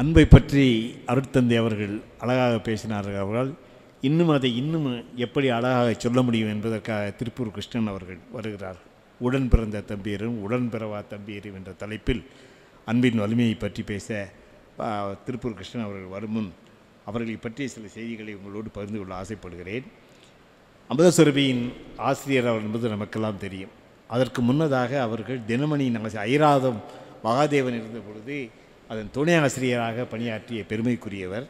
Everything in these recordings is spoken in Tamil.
அன்பை பற்றி அருட்தந்தை அவர்கள் அழகாக பேசினார்கள் அவர்கள் இன்னும் அதை இன்னும் எப்படி அழகாக சொல்ல முடியும் என்பதற்காக திருப்பூர் கிருஷ்ணன் அவர்கள் வருகிறார் உடன் பிறந்த தம்பியரும் உடன் பிறவா தம்பியரும் என்ற தலைப்பில் அன்பின் வலிமையை பற்றி பேச திருப்பூர் கிருஷ்ணன் அவர்கள் வருமுன் அவர்களை பற்றிய சில செய்திகளை உங்களோடு பகிர்ந்து கொள்ள ஆசைப்படுகிறேன் அமுதசுரபியின் ஆசிரியர் அவர் என்பது நமக்கெல்லாம் தெரியும் அதற்கு முன்னதாக அவர்கள் தினமணி நமசி ஐராதம் மகாதேவன் இருந்த பொழுது அதன் துணை ஆசிரியராக பணியாற்றிய பெருமைக்குரியவர்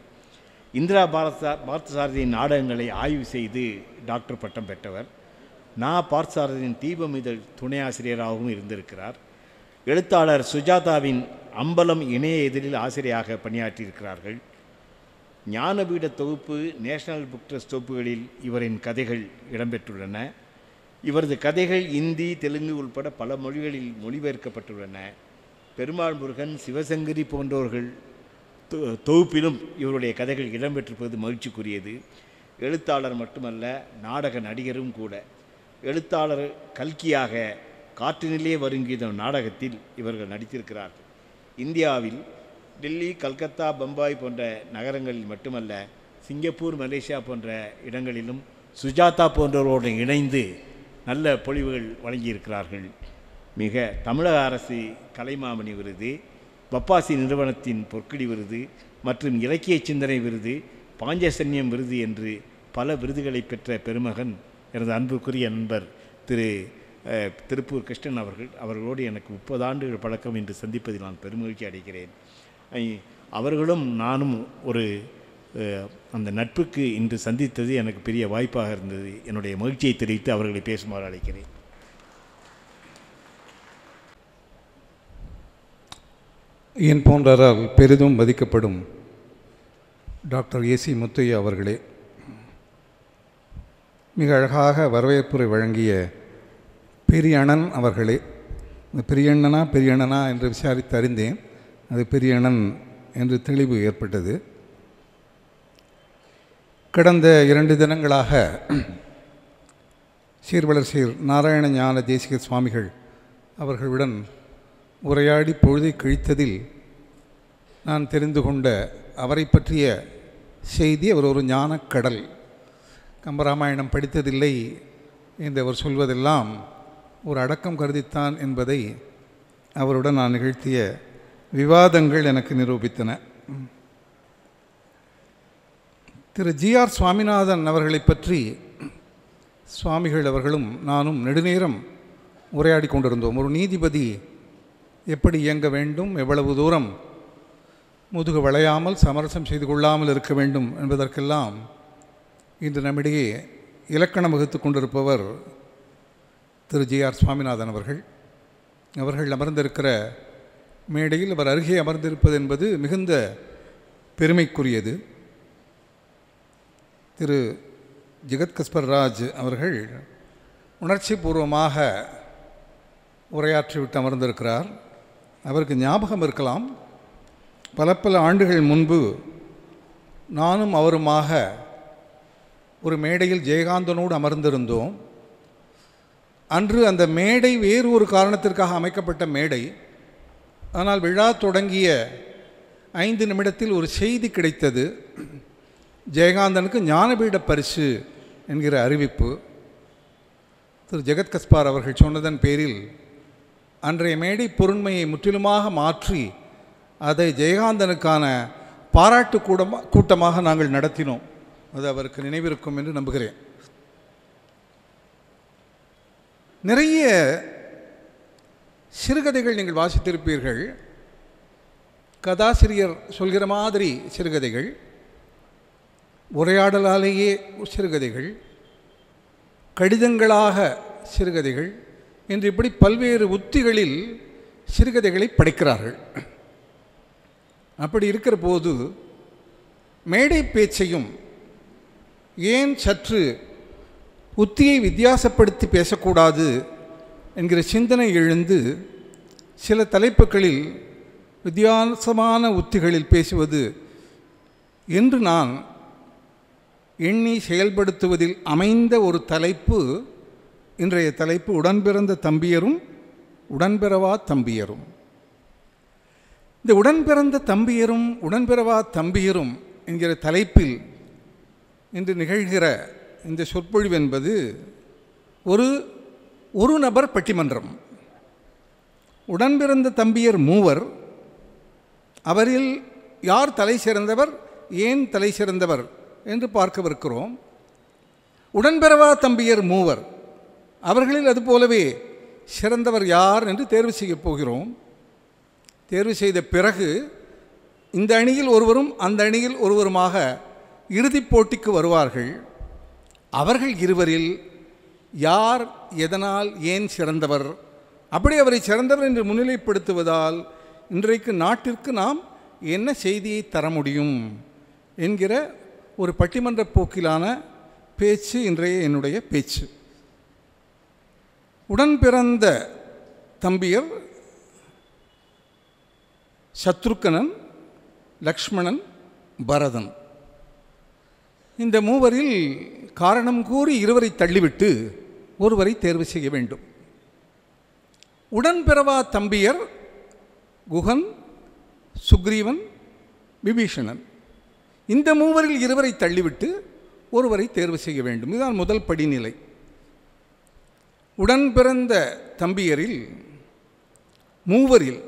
இந்திரா பாரத பார்த்தசாரதியின் நாடகங்களை ஆய்வு செய்து டாக்டர் பட்டம் பெற்றவர் நா பார்த்தசாரதியின் தீபம் இதழ் துணை ஆசிரியராகவும் இருந்திருக்கிறார் எழுத்தாளர் சுஜாதாவின் அம்பலம் இணைய எதிரில் ஆசிரியராக பணியாற்றியிருக்கிறார்கள் ஞானபீட தொகுப்பு நேஷனல் புக் ட்ரஸ்ட் தொகுப்புகளில் இவரின் கதைகள் இடம்பெற்றுள்ளன இவரது கதைகள் இந்தி தெலுங்கு உள்பட பல மொழிகளில் மொழிபெயர்க்கப்பட்டுள்ளன பெருமாள் முருகன் சிவசங்கரி போன்றோர்கள் தொகுப்பிலும் இவருடைய கதைகள் இடம்பெற்றிருப்பது மகிழ்ச்சிக்குரியது எழுத்தாளர் மட்டுமல்ல நாடக நடிகரும் கூட எழுத்தாளர் கல்கியாக காற்றினிலேயே வருங்கீதம் நாடகத்தில் இவர்கள் நடித்திருக்கிறார்கள் இந்தியாவில் டெல்லி கல்கத்தா பம்பாய் போன்ற நகரங்களில் மட்டுமல்ல சிங்கப்பூர் மலேசியா போன்ற இடங்களிலும் சுஜாதா போன்றவரோடு இணைந்து நல்ல பொழிவுகள் வழங்கியிருக்கிறார்கள் மிக தமிழக அரசு கலைமாமணி விருது பப்பாசி நிறுவனத்தின் பொற்கடி விருது மற்றும் இலக்கிய சிந்தனை விருது பாஞ்சசன்யம் விருது என்று பல விருதுகளை பெற்ற பெருமகன் எனது அன்புக்குரிய நண்பர் திரு திருப்பூர் கிருஷ்ணன் அவர்கள் அவர்களோடு எனக்கு முப்பது ஆண்டுகள் பழக்கம் என்று சந்திப்பதில் நான் பெருமகிழ்ச்சி அடைகிறேன் அவர்களும் நானும் ஒரு அந்த நட்புக்கு இன்று சந்தித்தது எனக்கு பெரிய வாய்ப்பாக இருந்தது என்னுடைய மகிழ்ச்சியை தெரிவித்து அவர்களை பேசுமாறு அழைக்கிறேன் என் போன்றரால் பெரிதும் மதிக்கப்படும் டாக்டர் ஏசி முத்தையா அவர்களே மிக அழகாக வரவேற்புரை வழங்கிய பெரியணன் அவர்களே இந்த பெரியண்ணனா பெரியண்ணனா என்று விசாரித்து அறிந்தேன் அது பெரியண்ணன் என்று தெளிவு ஏற்பட்டது கடந்த இரண்டு தினங்களாக சீர்வளர் சீர் நாராயண ஞான தேசிக சுவாமிகள் அவர்களுடன் உரையாடி பொழுதை கழித்ததில் நான் தெரிந்து கொண்ட அவரை பற்றிய செய்தி அவர் ஒரு ஞானக்கடல் கம்பராமாயணம் படித்ததில்லை என்று அவர் சொல்வதெல்லாம் ஒரு அடக்கம் கருதித்தான் என்பதை அவருடன் நான் நிகழ்த்திய விவாதங்கள் எனக்கு நிரூபித்தன திரு ஜி ஆர் சுவாமிநாதன் அவர்களை பற்றி சுவாமிகள் அவர்களும் நானும் நெடுநேரம் உரையாடி கொண்டிருந்தோம் ஒரு நீதிபதி எப்படி இயங்க வேண்டும் எவ்வளவு தூரம் முதுகு வளையாமல் சமரசம் செய்து கொள்ளாமல் இருக்க வேண்டும் என்பதற்கெல்லாம் இன்று நம்மிடையே இலக்கணம் வகுத்து கொண்டிருப்பவர் திரு ஜி ஆர் சுவாமிநாதன் அவர்கள் அவர்கள் அமர்ந்திருக்கிற மேடையில் அவர் அருகே அமர்ந்திருப்பது என்பது மிகுந்த பெருமைக்குரியது திரு ஜெகத்கஸ்பர் ராஜ் அவர்கள் உணர்ச்சி பூர்வமாக உரையாற்றிவிட்டு அமர்ந்திருக்கிறார் அவருக்கு ஞாபகம் இருக்கலாம் பல பல ஆண்டுகள் முன்பு நானும் அவருமாக ஒரு மேடையில் ஜெயகாந்தனோடு அமர்ந்திருந்தோம் அன்று அந்த மேடை வேறு ஒரு காரணத்திற்காக அமைக்கப்பட்ட மேடை ஆனால் விழா தொடங்கிய ஐந்து நிமிடத்தில் ஒரு செய்தி கிடைத்தது ஜெயகாந்தனுக்கு ஞானபீட பரிசு என்கிற அறிவிப்பு திரு ஜெகத் கஸ்பார் அவர்கள் சொன்னதன் பேரில் அன்றைய மேடை பொருண்மையை முற்றிலுமாக மாற்றி அதை ஜெயகாந்தனுக்கான பாராட்டு கூடமாக கூட்டமாக நாங்கள் நடத்தினோம் அது அவருக்கு நினைவிருக்கும் என்று நம்புகிறேன் நிறைய சிறுகதைகள் நீங்கள் வாசித்திருப்பீர்கள் கதாசிரியர் சொல்கிற மாதிரி சிறுகதைகள் உரையாடலாலேயே சிறுகதைகள் கடிதங்களாக சிறுகதைகள் என்று இப்படி பல்வேறு உத்திகளில் சிறுகதைகளை படைக்கிறார்கள் அப்படி இருக்கிற போது மேடை பேச்சையும் ஏன் சற்று உத்தியை வித்தியாசப்படுத்தி பேசக்கூடாது என்கிற சிந்தனை எழுந்து சில தலைப்புகளில் வித்தியாசமான உத்திகளில் பேசுவது என்று நான் எண்ணி செயல்படுத்துவதில் அமைந்த ஒரு தலைப்பு இன்றைய தலைப்பு உடன்பிறந்த தம்பியரும் உடன்பிறவா தம்பியரும் இந்த உடன்பிறந்த தம்பியரும் உடன்பிறவா தம்பியரும் என்கிற தலைப்பில் இன்று நிகழ்கிற இந்த சொற்பொழிவு என்பது ஒரு ஒரு நபர் பட்டிமன்றம் உடன்பிறந்த தம்பியர் மூவர் அவரில் யார் தலை சிறந்தவர் ஏன் தலை சிறந்தவர் என்று பார்க்கவிருக்கிறோம் உடன்பிறவா தம்பியர் மூவர் அவர்களில் அது போலவே சிறந்தவர் யார் என்று தேர்வு செய்யப் போகிறோம் தேர்வு செய்த பிறகு இந்த அணியில் ஒருவரும் அந்த அணியில் ஒருவருமாக இறுதிப் போட்டிக்கு வருவார்கள் அவர்கள் இருவரில் யார் எதனால் ஏன் சிறந்தவர் அப்படி அவரை சிறந்தவர் என்று முன்னிலைப்படுத்துவதால் இன்றைக்கு நாட்டிற்கு நாம் என்ன செய்தியை தர முடியும் என்கிற ஒரு பட்டிமன்ற போக்கிலான பேச்சு இன்றைய என்னுடைய பேச்சு உடன் பிறந்த தம்பியர் சத்ருக்கனன் லக்ஷ்மணன் பரதன் இந்த மூவரில் காரணம் கூறி இருவரை தள்ளிவிட்டு ஒருவரை தேர்வு செய்ய வேண்டும் உடன்பிறவா தம்பியர் குகன் சுக்ரீவன் விபீஷணன் இந்த மூவரில் இருவரை தள்ளிவிட்டு ஒருவரை தேர்வு செய்ய வேண்டும் இதுதான் முதல் படிநிலை உடன் பிறந்த தம்பியரில் மூவரில்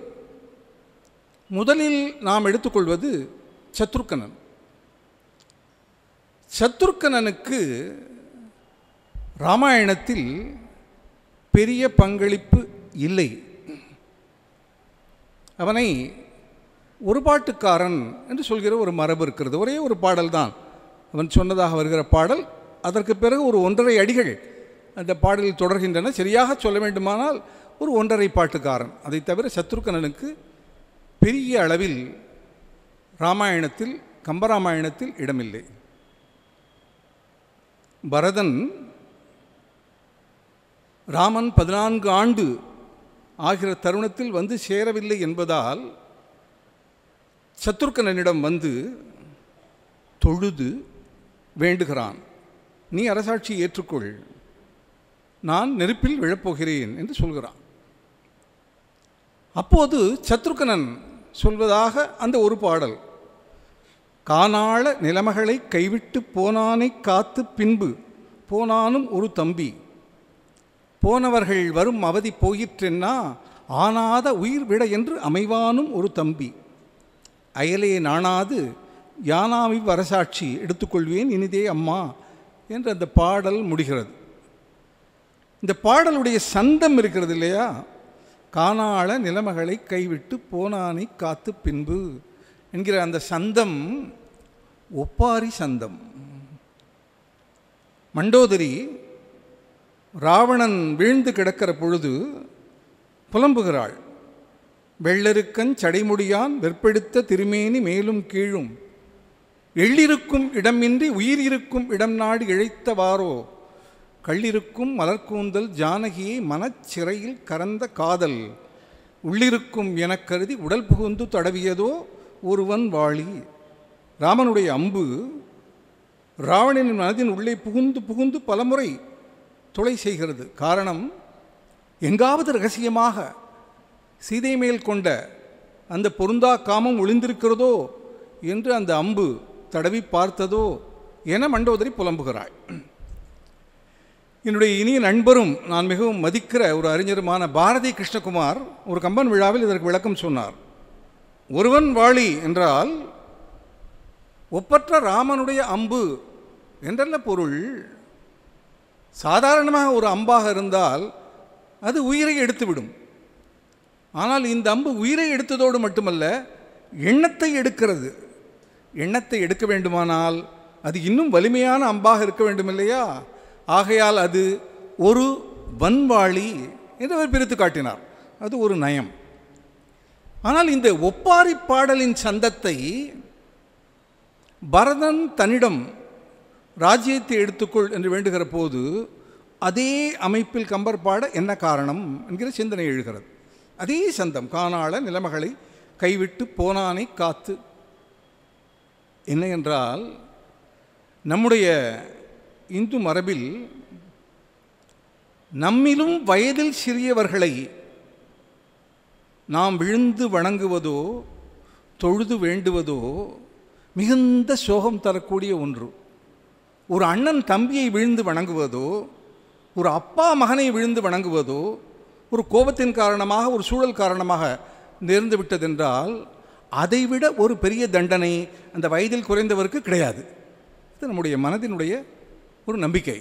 முதலில் நாம் எடுத்துக்கொள்வது சத்ருக்கணன் சத்ருக்கணனுக்கு ராமாயணத்தில் பெரிய பங்களிப்பு இல்லை அவனை ஒரு பாட்டுக்காரன் என்று சொல்கிற ஒரு மரபு இருக்கிறது ஒரே ஒரு பாடல்தான் அவன் சொன்னதாக வருகிற பாடல் அதற்கு பிறகு ஒரு ஒன்றரை அடிகள் அந்த பாடல்கள் தொடர்கின்றன சரியாக சொல்ல வேண்டுமானால் ஒரு ஒன்றரை பாட்டுக்காரன் அதை தவிர சத்ருகனனுக்கு பெரிய அளவில் ராமாயணத்தில் கம்பராமாயணத்தில் இடமில்லை பரதன் ராமன் பதினான்கு ஆண்டு ஆகிற தருணத்தில் வந்து சேரவில்லை என்பதால் சத்ருகனனிடம் வந்து தொழுது வேண்டுகிறான் நீ அரசாட்சி ஏற்றுக்கொள் நான் நெருப்பில் விழப்போகிறேன் என்று சொல்கிறான் அப்போது சத்ருகனன் சொல்வதாக அந்த ஒரு பாடல் காணாள நிலைமைகளை கைவிட்டு போனானை காத்து பின்பு போனானும் ஒரு தம்பி போனவர்கள் வரும் அவதி போயிற்றென்னா ஆனாத உயிர் விட என்று அமைவானும் ஒரு தம்பி அயலே நாணாது யானாமி வரசாட்சி எடுத்துக்கொள்வேன் இனிதே அம்மா என்று அந்த பாடல் முடிகிறது இந்த பாடலுடைய சந்தம் இருக்கிறது இல்லையா காணாள நிலமகளை கைவிட்டு போனானை காத்து பின்பு என்கிற அந்த சந்தம் ஒப்பாரி சந்தம் மண்டோதரி ராவணன் வீழ்ந்து கிடக்கிற பொழுது புலம்புகிறாள் வெள்ளருக்கன் சடைமுடியான் வெற்பெடுத்த திருமேனி மேலும் கீழும் எள்ளிருக்கும் இடமின்றி உயிரிருக்கும் இடம் நாடு இழைத்தவாரோ கள்ளிருக்கும் மலர்கூந்தல் ஜானகியை மனச்சிறையில் கறந்த காதல் உள்ளிருக்கும் எனக் கருதி உடல் புகுந்து தடவியதோ ஒருவன் வாழி ராமனுடைய அம்பு ராவணனின் மனதின் உள்ளே புகுந்து புகுந்து பலமுறை துளை செய்கிறது காரணம் எங்காவது ரகசியமாக சீதை மேல் கொண்ட அந்த பொருந்தா காமம் ஒளிந்திருக்கிறதோ என்று அந்த அம்பு தடவி பார்த்ததோ என மண்டோதரி புலம்புகிறாள் என்னுடைய இனிய நண்பரும் நான் மிகவும் மதிக்கிற ஒரு அறிஞருமான பாரதி கிருஷ்ணகுமார் ஒரு கம்பன் விழாவில் இதற்கு விளக்கம் சொன்னார் ஒருவன் வாழி என்றால் ஒப்பற்ற ராமனுடைய அம்பு என்றல்ல பொருள் சாதாரணமாக ஒரு அம்பாக இருந்தால் அது உயிரை எடுத்துவிடும் ஆனால் இந்த அம்பு உயிரை எடுத்ததோடு மட்டுமல்ல எண்ணத்தை எடுக்கிறது எண்ணத்தை எடுக்க வேண்டுமானால் அது இன்னும் வலிமையான அம்பாக இருக்க வேண்டும் இல்லையா ஆகையால் அது ஒரு வன்வாளி என்று அவர் பிரித்து காட்டினார் அது ஒரு நயம் ஆனால் இந்த ஒப்பாரி பாடலின் சந்தத்தை பரதன் தன்னிடம் ராஜ்யத்தை எடுத்துக்கொள் என்று வேண்டுகிற போது அதே அமைப்பில் கம்பர் பாட என்ன காரணம் என்கிற சிந்தனை எழுகிறது அதே சந்தம் காணாள நிலைமகளை கைவிட்டு போனானை காத்து என்ன என்றால் நம்முடைய இந்து மரபில் நம்மிலும் வயதில் சிறியவர்களை நாம் விழுந்து வணங்குவதோ தொழுது வேண்டுவதோ மிகுந்த சோகம் தரக்கூடிய ஒன்று ஒரு அண்ணன் தம்பியை விழுந்து வணங்குவதோ ஒரு அப்பா மகனை விழுந்து வணங்குவதோ ஒரு கோபத்தின் காரணமாக ஒரு சூழல் காரணமாக நேர்ந்து விட்டதென்றால் அதைவிட ஒரு பெரிய தண்டனை அந்த வயதில் குறைந்தவருக்கு கிடையாது இது நம்முடைய மனதினுடைய ஒரு நம்பிக்கை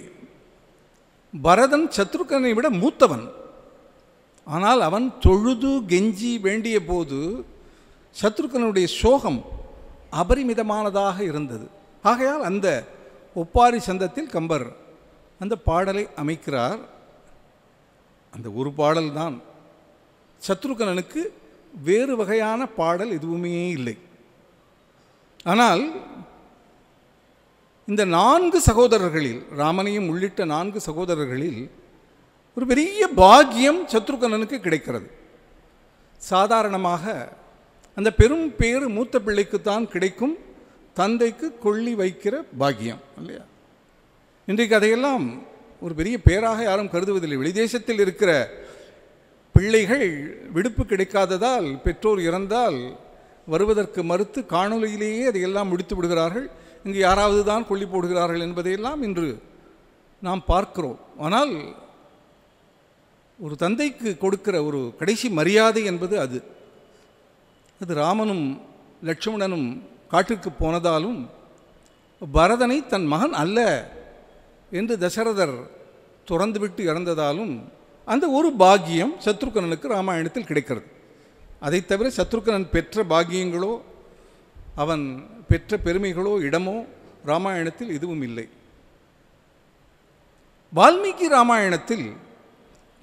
பரதன் சத்ருக்கனை விட மூத்தவன் ஆனால் அவன் தொழுது கெஞ்சி வேண்டிய போது சத்ருக்கனுடைய சோகம் அபரிமிதமானதாக இருந்தது ஆகையால் அந்த ஒப்பாரி சந்தத்தில் கம்பர் அந்த பாடலை அமைக்கிறார் அந்த ஒரு பாடல் தான் சத்ருகனனுக்கு வேறு வகையான பாடல் எதுவுமே இல்லை ஆனால் இந்த நான்கு சகோதரர்களில் ராமனையும் உள்ளிட்ட நான்கு சகோதரர்களில் ஒரு பெரிய பாக்கியம் சத்ருகனனுக்கு கிடைக்கிறது சாதாரணமாக அந்த பெரும் பேறு மூத்த பிள்ளைக்குத்தான் கிடைக்கும் தந்தைக்கு கொள்ளி வைக்கிற பாக்கியம் இல்லையா இன்றைக்கு அதையெல்லாம் ஒரு பெரிய பேராக யாரும் கருதுவதில்லை வெளிதேசத்தில் இருக்கிற பிள்ளைகள் விடுப்பு கிடைக்காததால் பெற்றோர் இறந்தால் வருவதற்கு மறுத்து காணொலியிலேயே அதையெல்லாம் முடித்து விடுகிறார்கள் இங்கு யாராவது தான் கொல்லி போடுகிறார்கள் என்பதையெல்லாம் இன்று நாம் பார்க்கிறோம் ஆனால் ஒரு தந்தைக்கு கொடுக்கிற ஒரு கடைசி மரியாதை என்பது அது அது ராமனும் லட்சுமணனும் காட்டிற்கு போனதாலும் பரதனை தன் மகன் அல்ல என்று தசரதர் துறந்துவிட்டு இறந்ததாலும் அந்த ஒரு பாக்கியம் சத்ருக்கனனுக்கு ராமாயணத்தில் கிடைக்கிறது அதை தவிர சத்ருக்கனன் பெற்ற பாக்கியங்களோ அவன் பெற்ற பெருமைகளோ இடமோ ராமாயணத்தில் எதுவும் இல்லை வால்மீகி ராமாயணத்தில்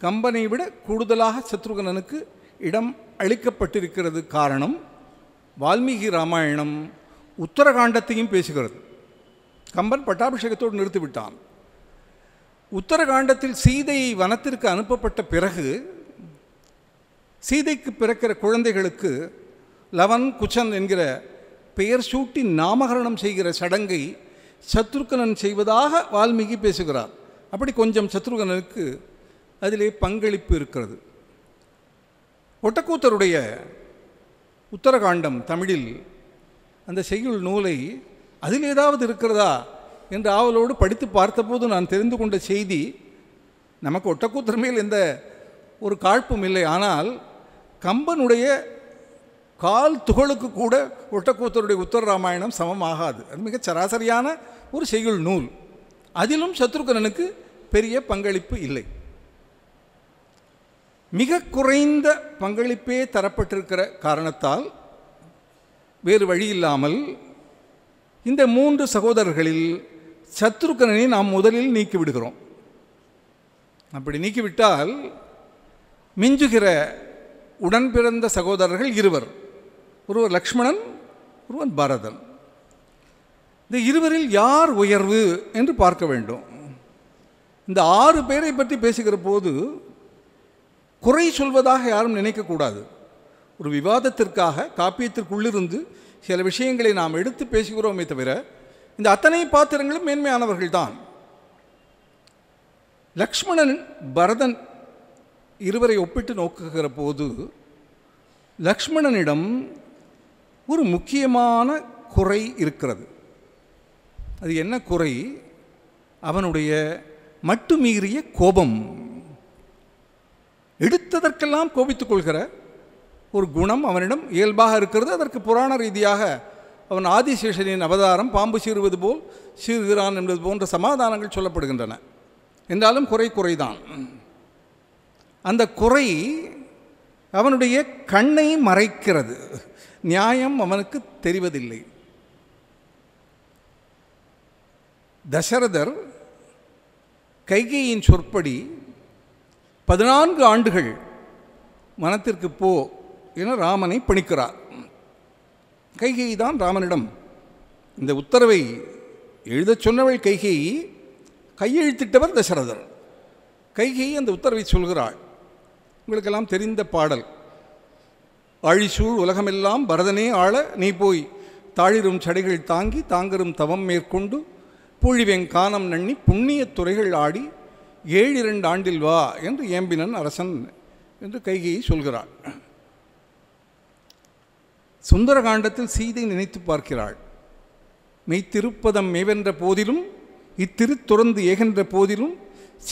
கம்பனை விட கூடுதலாக சத்ருகனனுக்கு இடம் அளிக்கப்பட்டிருக்கிறது காரணம் வால்மீகி ராமாயணம் உத்தரகாண்டத்தையும் பேசுகிறது கம்பன் பட்டாபிஷேகத்தோடு நிறுத்திவிட்டான் உத்தரகாண்டத்தில் சீதையை வனத்திற்கு அனுப்பப்பட்ட பிறகு சீதைக்கு பிறக்கிற குழந்தைகளுக்கு லவன் குச்சன் என்கிற பெயர் சூட்டி நாமகரணம் செய்கிற சடங்கை சத்ருகனன் செய்வதாக வால்மீகி பேசுகிறார் அப்படி கொஞ்சம் சத்ருகனனுக்கு அதிலே பங்களிப்பு இருக்கிறது ஒட்டக்கூத்தருடைய உத்தரகாண்டம் தமிழில் அந்த செய்யுள் நூலை அதில் ஏதாவது இருக்கிறதா என்று ஆவலோடு படித்து பார்த்தபோது நான் தெரிந்து கொண்ட செய்தி நமக்கு ஒட்டக்கூத்தர் மேல் எந்த ஒரு காழ்ப்பும் இல்லை ஆனால் கம்பனுடைய கால் துகளுக்கு கூட ஒட்டக்கூத்தருடைய உத்தர ராமாயணம் சமம் ஆகாது அது மிக சராசரியான ஒரு செய்யுள் நூல் அதிலும் சத்ருகனனுக்கு பெரிய பங்களிப்பு இல்லை மிக குறைந்த பங்களிப்பே தரப்பட்டிருக்கிற காரணத்தால் வேறு வழி இல்லாமல் இந்த மூன்று சகோதரர்களில் சத்ருகனனை நாம் முதலில் நீக்கிவிடுகிறோம் அப்படி நீக்கிவிட்டால் மிஞ்சுகிற உடன் பிறந்த சகோதரர்கள் இருவர் ஒருவர் லக்ஷ்மணன் ஒருவன் பரதன் இந்த இருவரில் யார் உயர்வு என்று பார்க்க வேண்டும் இந்த ஆறு பேரை பற்றி பேசுகிற போது குறை சொல்வதாக யாரும் நினைக்கக்கூடாது ஒரு விவாதத்திற்காக காப்பியத்திற்குள்ளிருந்து சில விஷயங்களை நாம் எடுத்து பேசுகிறோமே தவிர இந்த அத்தனை பாத்திரங்களும் மேன்மையானவர்கள்தான் லக்ஷ்மணன் பரதன் இருவரை ஒப்பிட்டு நோக்குகிற போது லக்ஷ்மணனிடம் ஒரு முக்கியமான குறை இருக்கிறது அது என்ன குறை அவனுடைய மட்டுமீறிய கோபம் எடுத்ததற்கெல்லாம் கோபித்துக் கொள்கிற ஒரு குணம் அவனிடம் இயல்பாக இருக்கிறது அதற்கு புராண ரீதியாக அவன் ஆதிசேஷனின் அவதாரம் பாம்பு சீறுவது போல் சீறுகிறான் என்பது போன்ற சமாதானங்கள் சொல்லப்படுகின்றன என்றாலும் குறை குறைதான் அந்த குறை அவனுடைய கண்ணை மறைக்கிறது நியாயம் அவனுக்கு தெரிவதில்லை தசரதர் கைகையின் சொற்படி பதினான்கு ஆண்டுகள் மனத்திற்கு போ என ராமனை பணிக்கிறார் கைகை தான் ராமனிடம் இந்த உத்தரவை எழுதச் சொன்னவள் கைகை கையெழுத்திட்டவர் தசரதர் கைகை அந்த உத்தரவை சொல்கிறாள் உங்களுக்கெல்லாம் தெரிந்த பாடல் அழிசூழ் உலகமெல்லாம் பரதனே ஆள நீ போய் தாழிரும் சடைகள் தாங்கி தாங்கரும் தவம் மேற்கொண்டு பூழிவெங் கானம் நண்ணி புண்ணிய துறைகள் ஆடி ஏழிரண்டு ஆண்டில் வா என்று ஏம்பினன் அரசன் என்று கைகையை சொல்கிறாள் சுந்தரகாண்டத்தில் சீதை நினைத்து பார்க்கிறாள் மெய்த்திருப்பதம் மேவென்ற போதிலும் இத்திருத்துறந்து ஏகென்ற போதிலும்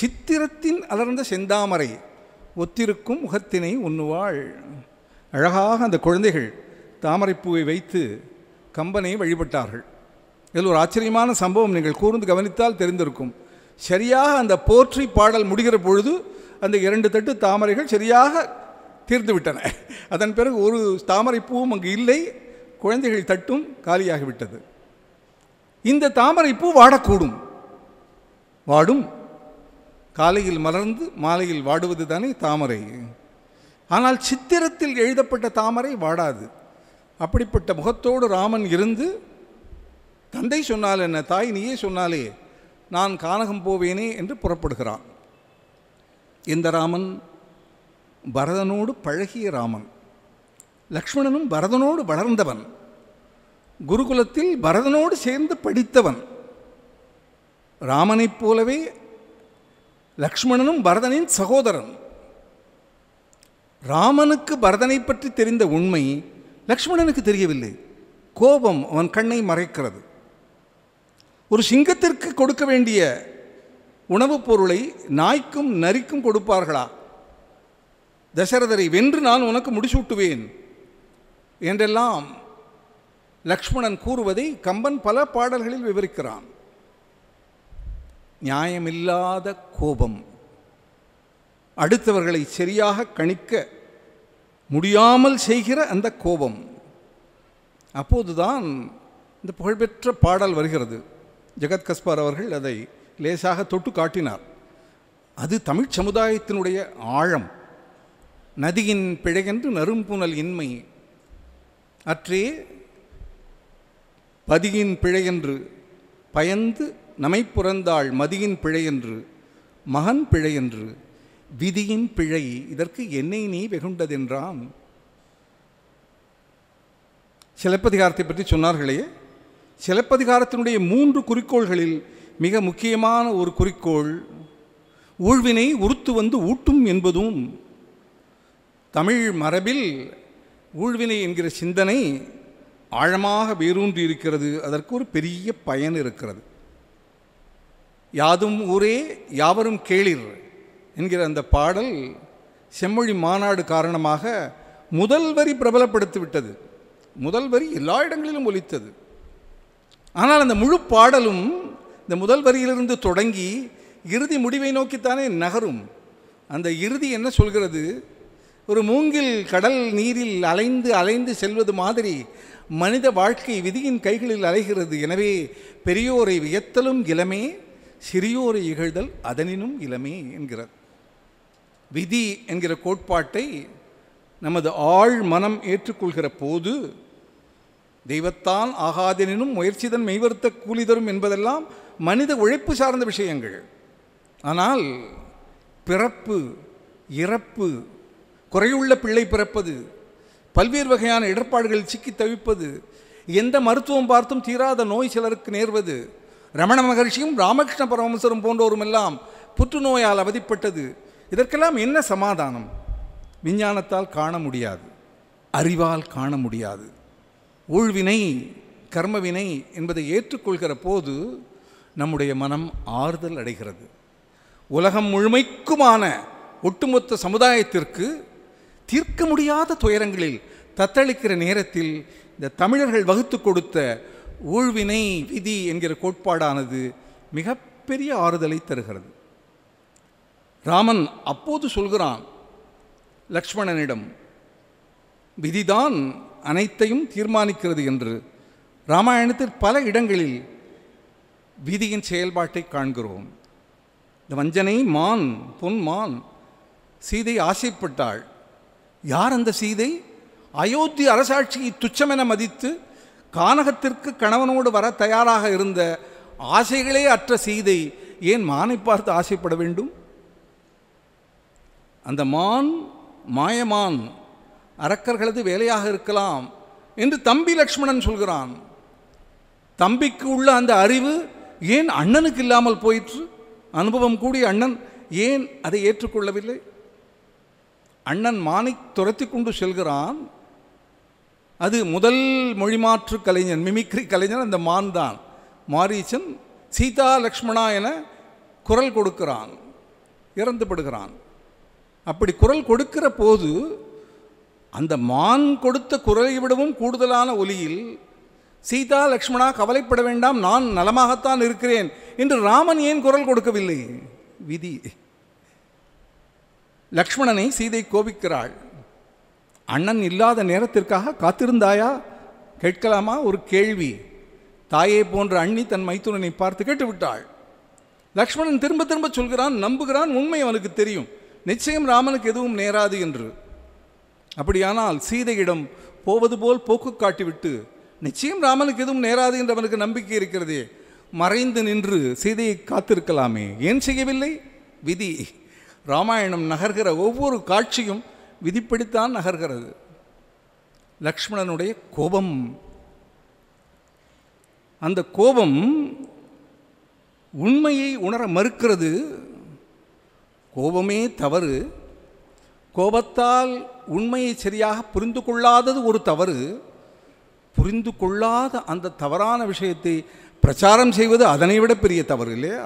சித்திரத்தின் அலர்ந்த செந்தாமரை ஒத்திருக்கும் முகத்தினை உண்ணுவாள் அழகாக அந்த குழந்தைகள் தாமரைப்பூவை வைத்து கம்பனை வழிபட்டார்கள் இதில் ஒரு ஆச்சரியமான சம்பவம் நீங்கள் கூர்ந்து கவனித்தால் தெரிந்திருக்கும் சரியாக அந்த போற்றி பாடல் முடிகிற பொழுது அந்த இரண்டு தட்டு தாமரைகள் சரியாக தீர்ந்து விட்டன அதன் பிறகு ஒரு தாமரைப்பூவும் அங்கு இல்லை குழந்தைகள் தட்டும் காலியாகிவிட்டது இந்த தாமரைப்பூ வாடக்கூடும் வாடும் காலையில் மலர்ந்து மாலையில் வாடுவது தானே தாமரை ஆனால் சித்திரத்தில் எழுதப்பட்ட தாமரை வாடாது அப்படிப்பட்ட முகத்தோடு ராமன் இருந்து தந்தை சொன்னால் என்ன தாய் நீயே சொன்னாலே நான் கானகம் போவேனே என்று புறப்படுகிறான் இந்த ராமன் பரதனோடு பழகிய ராமன் லக்ஷ்மணனும் பரதனோடு வளர்ந்தவன் குருகுலத்தில் பரதனோடு சேர்ந்து படித்தவன் ராமனைப் போலவே லக்ஷ்மணனும் பரதனின் சகோதரன் ராமனுக்கு பரதனை பற்றி தெரிந்த உண்மை லக்ஷ்மணனுக்கு தெரியவில்லை கோபம் அவன் கண்ணை மறைக்கிறது ஒரு சிங்கத்திற்கு கொடுக்க வேண்டிய உணவுப் பொருளை நாய்க்கும் நரிக்கும் கொடுப்பார்களா தசரதரை வென்று நான் உனக்கு முடிசூட்டுவேன் என்றெல்லாம் லக்ஷ்மணன் கூறுவதை கம்பன் பல பாடல்களில் விவரிக்கிறான் நியாயமில்லாத கோபம் அடுத்தவர்களை சரியாக கணிக்க முடியாமல் செய்கிற அந்த கோபம் அப்போதுதான் இந்த புகழ்பெற்ற பாடல் வருகிறது ஜெகத் கஸ்பார் அவர்கள் அதை லேசாக தொட்டு காட்டினார் அது தமிழ் சமுதாயத்தினுடைய ஆழம் நதியின் பிழையென்று நறும்புணல் இன்மை அற்றே பதியின் பிழையென்று பயந்து நமைப்புறந்தாள் மதியின் பிழையென்று மகன் பிழையென்று விதியின் பிழை இதற்கு என்னை நீ வெகுண்டதென்றான் சிலப்பதிகாரத்தை பற்றி சொன்னார்களே சிலப்பதிகாரத்தினுடைய மூன்று குறிக்கோள்களில் மிக முக்கியமான ஒரு குறிக்கோள் ஊழ்வினை உறுத்து வந்து ஊட்டும் என்பதும் தமிழ் மரபில் ஊழ்வினை என்கிற சிந்தனை ஆழமாக வேரூன்றி இருக்கிறது அதற்கு ஒரு பெரிய பயன் இருக்கிறது யாதும் ஊரே யாவரும் கேளிர் என்கிற அந்த பாடல் செம்மொழி மாநாடு காரணமாக முதல் வரி பிரபலப்படுத்தி விட்டது முதல் வரி எல்லா இடங்களிலும் ஒலித்தது ஆனால் அந்த முழு பாடலும் இந்த முதல் வரியிலிருந்து தொடங்கி இறுதி முடிவை நோக்கித்தானே நகரும் அந்த இறுதி என்ன சொல்கிறது ஒரு மூங்கில் கடல் நீரில் அலைந்து அலைந்து செல்வது மாதிரி மனித வாழ்க்கை விதியின் கைகளில் அலைகிறது எனவே பெரியோரை வியத்தலும் இளமே சிறியோரை இகழ்தல் அதனினும் இளமே என்கிறது விதி என்கிற கோட்பாட்டை நமது ஆழ் மனம் ஏற்றுக்கொள்கிற போது தெய்வத்தால் ஆகாதெனினும் முயற்சிதன் மெய்வருத்த கூலி தரும் என்பதெல்லாம் மனித உழைப்பு சார்ந்த விஷயங்கள் ஆனால் பிறப்பு இறப்பு குறையுள்ள பிள்ளை பிறப்பது பல்வேறு வகையான இடர்பாடுகள் சிக்கி தவிப்பது எந்த மருத்துவம் பார்த்தும் தீராத நோய் சிலருக்கு நேர்வது ரமண மகர்ஷியும் ராமகிருஷ்ண பரமசரும் போன்றோரும் எல்லாம் புற்றுநோயால் அவதிப்பட்டது இதற்கெல்லாம் என்ன சமாதானம் விஞ்ஞானத்தால் காண முடியாது அறிவால் காண முடியாது ஊழ்வினை கர்மவினை என்பதை ஏற்றுக்கொள்கிற போது நம்முடைய மனம் ஆறுதல் அடைகிறது உலகம் முழுமைக்குமான ஒட்டுமொத்த சமுதாயத்திற்கு தீர்க்க முடியாத துயரங்களில் தத்தளிக்கிற நேரத்தில் இந்த தமிழர்கள் வகுத்து கொடுத்த ஊழ்வினை விதி என்கிற கோட்பாடானது மிகப்பெரிய ஆறுதலை தருகிறது ராமன் அப்போது சொல்கிறான் லக்ஷ்மணனிடம் விதிதான் அனைத்தையும் தீர்மானிக்கிறது என்று ராமாயணத்தில் பல இடங்களில் விதியின் செயல்பாட்டை காண்கிறோம் இந்த வஞ்சனை மான் பொன் மான் சீதை ஆசைப்பட்டாள் யார் அந்த சீதை அயோத்தி அரசாட்சியை துச்சமென மதித்து கானகத்திற்கு கணவனோடு வர தயாராக இருந்த ஆசைகளே அற்ற சீதை ஏன் மானை பார்த்து ஆசைப்பட வேண்டும் அந்த மான் மாயமான் அரக்கர்களது வேலையாக இருக்கலாம் என்று தம்பி லக்ஷ்மணன் சொல்கிறான் தம்பிக்கு உள்ள அந்த அறிவு ஏன் அண்ணனுக்கு இல்லாமல் போயிற்று அனுபவம் கூடிய அண்ணன் ஏன் அதை ஏற்றுக்கொள்ளவில்லை அண்ணன் மானை துரத்தி கொண்டு செல்கிறான் அது முதல் மொழிமாற்று கலைஞன் மிமிக்ரி கலைஞன் அந்த மான் தான் மாரீச்சன் சீதா லக்ஷ்மணா என குரல் கொடுக்கிறான் இறந்துபடுகிறான் அப்படி குரல் கொடுக்கிற போது அந்த மான் கொடுத்த குரலை விடவும் கூடுதலான ஒலியில் சீதா லக்ஷ்மணா கவலைப்பட வேண்டாம் நான் நலமாகத்தான் இருக்கிறேன் என்று ராமன் ஏன் குரல் கொடுக்கவில்லை விதி லக்ஷ்மணனை சீதை கோபிக்கிறாள் அண்ணன் இல்லாத நேரத்திற்காக காத்திருந்தாயா கேட்கலாமா ஒரு கேள்வி தாயே போன்ற அண்ணி தன் மைத்துனனை பார்த்து கேட்டுவிட்டாள் லக்ஷ்மணன் திரும்ப திரும்ப சொல்கிறான் நம்புகிறான் உண்மை அவனுக்கு தெரியும் நிச்சயம் ராமனுக்கு எதுவும் நேராது என்று அப்படியானால் சீதையிடம் போவது போல் போக்கு காட்டிவிட்டு நிச்சயம் ராமனுக்கு எதுவும் நேராது என்று அவனுக்கு நம்பிக்கை இருக்கிறதே மறைந்து நின்று சீதையை காத்திருக்கலாமே ஏன் செய்யவில்லை விதி ராமாயணம் நகர்கிற ஒவ்வொரு காட்சியும் விதிப்படித்தான் நகர்கிறது லக்ஷ்மணனுடைய கோபம் அந்த கோபம் உண்மையை உணர மறுக்கிறது கோபமே தவறு கோபத்தால் உண்மையை சரியாக புரிந்து கொள்ளாதது ஒரு தவறு புரிந்து கொள்ளாத அந்த தவறான விஷயத்தை பிரச்சாரம் செய்வது அதனை விட பெரிய தவறு இல்லையா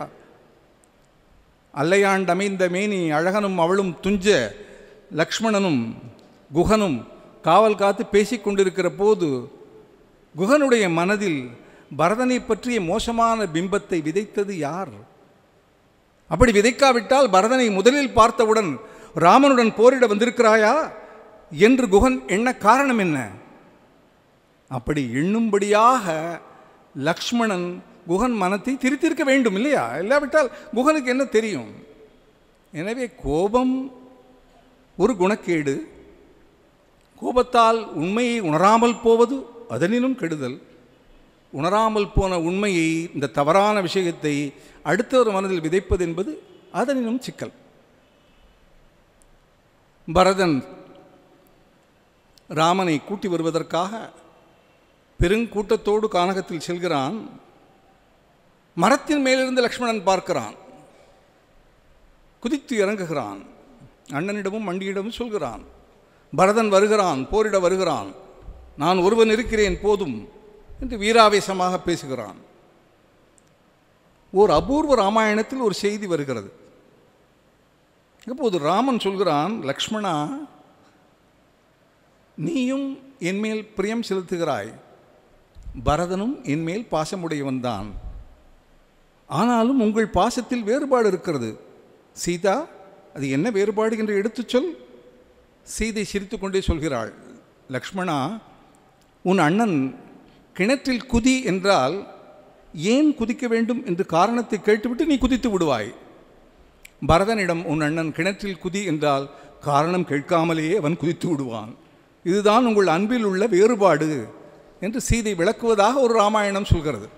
அல்லையாண்டமைந்த மேனி அழகனும் அவளும் துஞ்ச லக்ஷ்மணனும் குகனும் காவல் காத்து பேசிக்கொண்டிருக்கிற போது குகனுடைய மனதில் பரதனை பற்றிய மோசமான பிம்பத்தை விதைத்தது யார் அப்படி விதைக்காவிட்டால் பரதனை முதலில் பார்த்தவுடன் ராமனுடன் போரிட வந்திருக்கிறாயா என்று குகன் என்ன காரணம் என்ன அப்படி எண்ணும்படியாக லக்ஷ்மணன் குகன் மனத்தை திருத்திருக்க வேண்டும் இல்லையா இல்லாவிட்டால் குகனுக்கு என்ன தெரியும் எனவே கோபம் ஒரு குணக்கேடு கோபத்தால் உண்மையை உணராமல் போவது அதனினும் கெடுதல் உணராமல் போன உண்மையை இந்த தவறான விஷயத்தை அடுத்தவர் மனதில் விதைப்பது என்பது அதனினும் சிக்கல் பரதன் ராமனை கூட்டி வருவதற்காக பெருங்கூட்டத்தோடு கானகத்தில் செல்கிறான் மரத்தின் மேலிருந்து லக்ஷ்மணன் பார்க்கிறான் குதித்து இறங்குகிறான் அண்ணனிடமும் மண்டியிடமும் சொல்கிறான் பரதன் வருகிறான் போரிட வருகிறான் நான் ஒருவன் இருக்கிறேன் போதும் என்று வீராவேசமாக பேசுகிறான் ஓர் அபூர்வ ராமாயணத்தில் ஒரு செய்தி வருகிறது இப்போது ராமன் சொல்கிறான் லக்ஷ்மணா நீயும் என்மேல் பிரியம் செலுத்துகிறாய் பரதனும் என்மேல் பாசமுடையவன்தான் ஆனாலும் உங்கள் பாசத்தில் வேறுபாடு இருக்கிறது சீதா அது என்ன வேறுபாடு என்று எடுத்துச் சொல் சீதை சிரித்து கொண்டே சொல்கிறாள் லக்ஷ்மணா உன் அண்ணன் கிணற்றில் குதி என்றால் ஏன் குதிக்க வேண்டும் என்று காரணத்தை கேட்டுவிட்டு நீ குதித்து விடுவாய் பரதனிடம் உன் அண்ணன் கிணற்றில் குதி என்றால் காரணம் கேட்காமலேயே அவன் குதித்து விடுவான் இதுதான் உங்கள் அன்பில் உள்ள வேறுபாடு என்று சீதை விளக்குவதாக ஒரு ராமாயணம் சொல்கிறது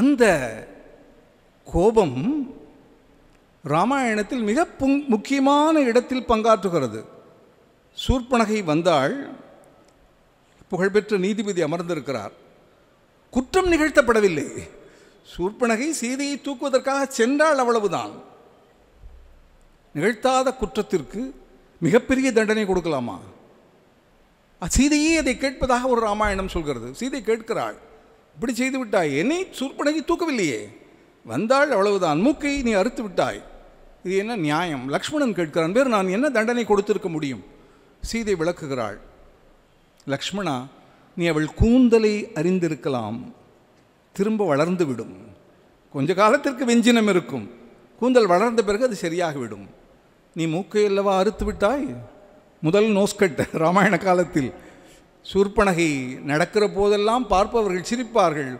அந்த கோபம் ராமாயணத்தில் மிக முக்கியமான இடத்தில் பங்காற்றுகிறது சூர்பனகை வந்தாள் புகழ்பெற்ற நீதிபதி அமர்ந்திருக்கிறார் குற்றம் நிகழ்த்தப்படவில்லை சூர்பனகை சீதையை தூக்குவதற்காக சென்றால் அவ்வளவுதான் நிகழ்த்தாத குற்றத்திற்கு மிகப்பெரிய தண்டனை கொடுக்கலாமா சீதையே அதை கேட்பதாக ஒரு ராமாயணம் சொல்கிறது சீதை கேட்கிறாள் இப்படி செய்து விட்டாய் என்னை சூர்பனகை தூக்கவில்லையே வந்தாள் அவ்வளவுதான் மூக்கை நீ அறுத்து விட்டாய் இது என்ன நியாயம் லக்ஷ்மணன் கேட்கிறான் வேறு நான் என்ன தண்டனை கொடுத்திருக்க முடியும் சீதை விளக்குகிறாள் லக்ஷ்மணா நீ அவள் கூந்தலை அறிந்திருக்கலாம் திரும்ப வளர்ந்துவிடும் கொஞ்ச காலத்திற்கு வெஞ்சினம் இருக்கும் கூந்தல் வளர்ந்த பிறகு அது சரியாகிவிடும் நீ மூக்கை அல்லவா அறுத்து விட்டாய் முதல் நோஸ்கட் ராமாயண காலத்தில் சூர்பனகை நடக்கிற போதெல்லாம் பார்ப்பவர்கள் சிரிப்பார்கள்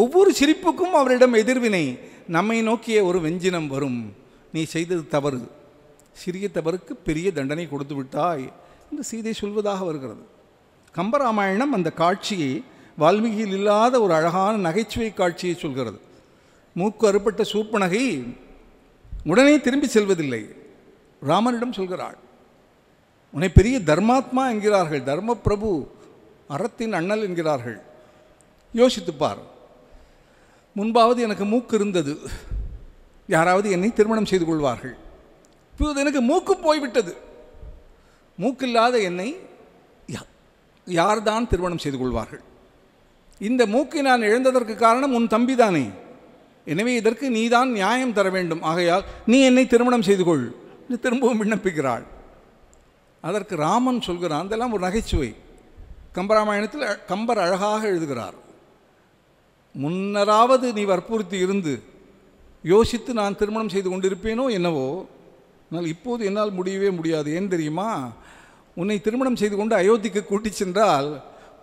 ஒவ்வொரு சிரிப்புக்கும் அவரிடம் எதிர்வினை நம்மை நோக்கிய ஒரு வெஞ்சினம் வரும் நீ செய்தது தவறு சிறிய தவறுக்கு பெரிய தண்டனை கொடுத்து விட்டாய் என்று சீதை சொல்வதாக வருகிறது கம்பராமாயணம் அந்த காட்சியை வால்மீகியில் இல்லாத ஒரு அழகான நகைச்சுவை காட்சியை சொல்கிறது மூக்கு அறுபட்ட சூப்பனகை உடனே திரும்பி செல்வதில்லை ராமனிடம் சொல்கிறாள் உன்னை பெரிய தர்மாத்மா என்கிறார்கள் தர்ம பிரபு அறத்தின் அண்ணல் என்கிறார்கள் யோசித்துப்பார் முன்பாவது எனக்கு மூக்கு இருந்தது யாராவது என்னை திருமணம் செய்து கொள்வார்கள் இப்போது எனக்கு மூக்கு போய்விட்டது மூக்கில்லாத என்னை யார்தான் திருமணம் செய்து கொள்வார்கள் இந்த மூக்கை நான் இழந்ததற்கு காரணம் உன் தம்பி தானே எனவே இதற்கு நீதான் நியாயம் தர வேண்டும் ஆகையால் நீ என்னை திருமணம் செய்து கொள் திரும்பவும் விண்ணப்பிக்கிறாள் அதற்கு ராமன் சொல்கிறான் அதெல்லாம் ஒரு நகைச்சுவை கம்பராமாயணத்தில் கம்பர் அழகாக எழுதுகிறார் முன்னராவது நீ வற்புறுத்தி இருந்து யோசித்து நான் திருமணம் செய்து கொண்டிருப்பேனோ என்னவோ ஆனால் இப்போது என்னால் முடியவே முடியாது ஏன் தெரியுமா உன்னை திருமணம் செய்து கொண்டு அயோத்திக்கு கூட்டி சென்றால்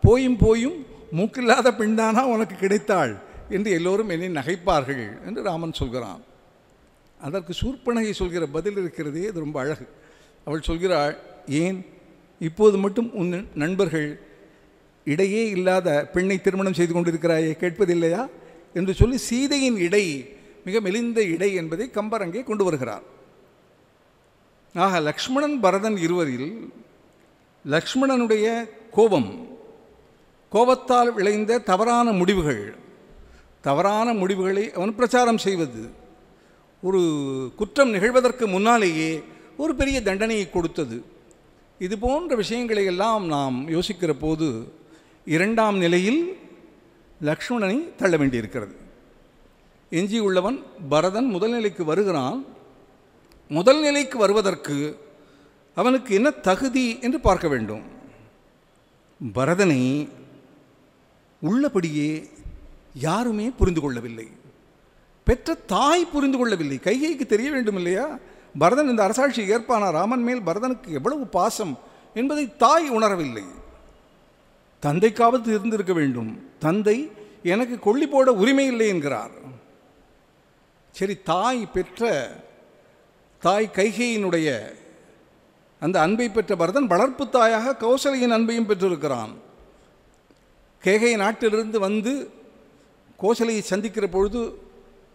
போயும் போயும் மூக்கில்லாத பெண்தானா உனக்கு கிடைத்தாள் என்று எல்லோரும் என்னை நகைப்பார்கள் என்று ராமன் சொல்கிறான் அதற்கு சூர்பனகை சொல்கிற பதில் இருக்கிறதே அது ரொம்ப அழகு அவள் சொல்கிறாள் ஏன் இப்போது மட்டும் உன் நண்பர்கள் இடையே இல்லாத பெண்ணை திருமணம் செய்து கொண்டிருக்கிறாயே கேட்பதில்லையா என்று சொல்லி சீதையின் இடை மிக மெலிந்த இடை என்பதை கம்பரங்கே கொண்டு வருகிறார் ஆக லக்ஷ்மணன் பரதன் இருவரில் லக்ஷ்மணனுடைய கோபம் கோபத்தால் விளைந்த தவறான முடிவுகள் தவறான முடிவுகளை அவன் பிரச்சாரம் செய்வது ஒரு குற்றம் நிகழ்வதற்கு முன்னாலேயே ஒரு பெரிய தண்டனையை கொடுத்தது இது போன்ற விஷயங்களை எல்லாம் நாம் யோசிக்கிற போது இரண்டாம் நிலையில் லக்ஷ்மணனை தள்ள வேண்டியிருக்கிறது எஞ்சியுள்ளவன் பரதன் முதல் நிலைக்கு வருகிறான் முதல் நிலைக்கு வருவதற்கு அவனுக்கு என்ன தகுதி என்று பார்க்க வேண்டும் பரதனை உள்ளபடியே யாருமே புரிந்து கொள்ளவில்லை பெற்ற தாய் புரிந்து கொள்ளவில்லை கைகைக்கு தெரிய வேண்டும் இல்லையா பரதன் இந்த அரசாட்சி ஏற்பானா ராமன் மேல் பரதனுக்கு எவ்வளவு பாசம் என்பதை தாய் உணரவில்லை தந்தைக்காவது இருந்திருக்க வேண்டும் தந்தை எனக்கு கொல்லி போட உரிமை இல்லை என்கிறார் சரி தாய் பெற்ற தாய் கைகையினுடைய அந்த அன்பை பெற்ற பரதன் வளர்ப்பு தாயாக கௌசலையின் அன்பையும் பெற்றிருக்கிறான் கேகை நாட்டிலிருந்து வந்து கோசலையை சந்திக்கிற பொழுது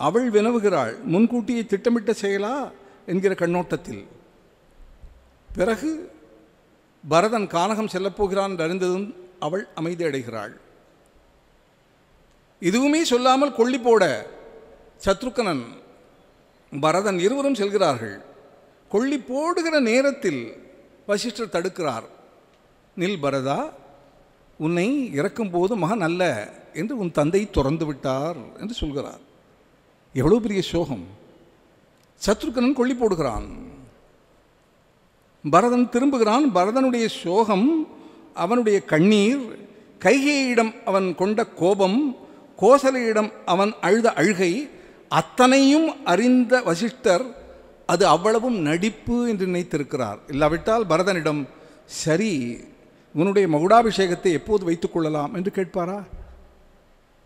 அவள் வினவுகிறாள் முன்கூட்டியே திட்டமிட்ட செயலா என்கிற கண்ணோட்டத்தில் பிறகு பரதன் கானகம் செல்லப்போகிறான் என்று அறிந்ததும் அவள் அமைதி அடைகிறாள் இதுவுமே சொல்லாமல் கொல்லி போட சத்ருக்கனன் பரதன் இருவரும் செல்கிறார்கள் கொள்ளி போடுகிற நேரத்தில் வசிஷ்டர் தடுக்கிறார் நில் பரதா உன்னை இறக்கும்போது மகன் அல்ல என்று உன் தந்தை துறந்து விட்டார் என்று சொல்கிறார் எவ்வளோ பெரிய சோகம் சத்ருக்கனன் கொல்லி போடுகிறான் பரதன் திரும்புகிறான் பரதனுடைய சோகம் அவனுடைய கண்ணீர் கைகையிடம் அவன் கொண்ட கோபம் கோசலையிடம் அவன் அழுத அழுகை அத்தனையும் அறிந்த வசிஷ்டர் அது அவ்வளவும் நடிப்பு என்று நினைத்திருக்கிறார் இல்லாவிட்டால் பரதனிடம் சரி உன்னுடைய மகுடாபிஷேகத்தை எப்போது வைத்துக் கொள்ளலாம் என்று கேட்பாரா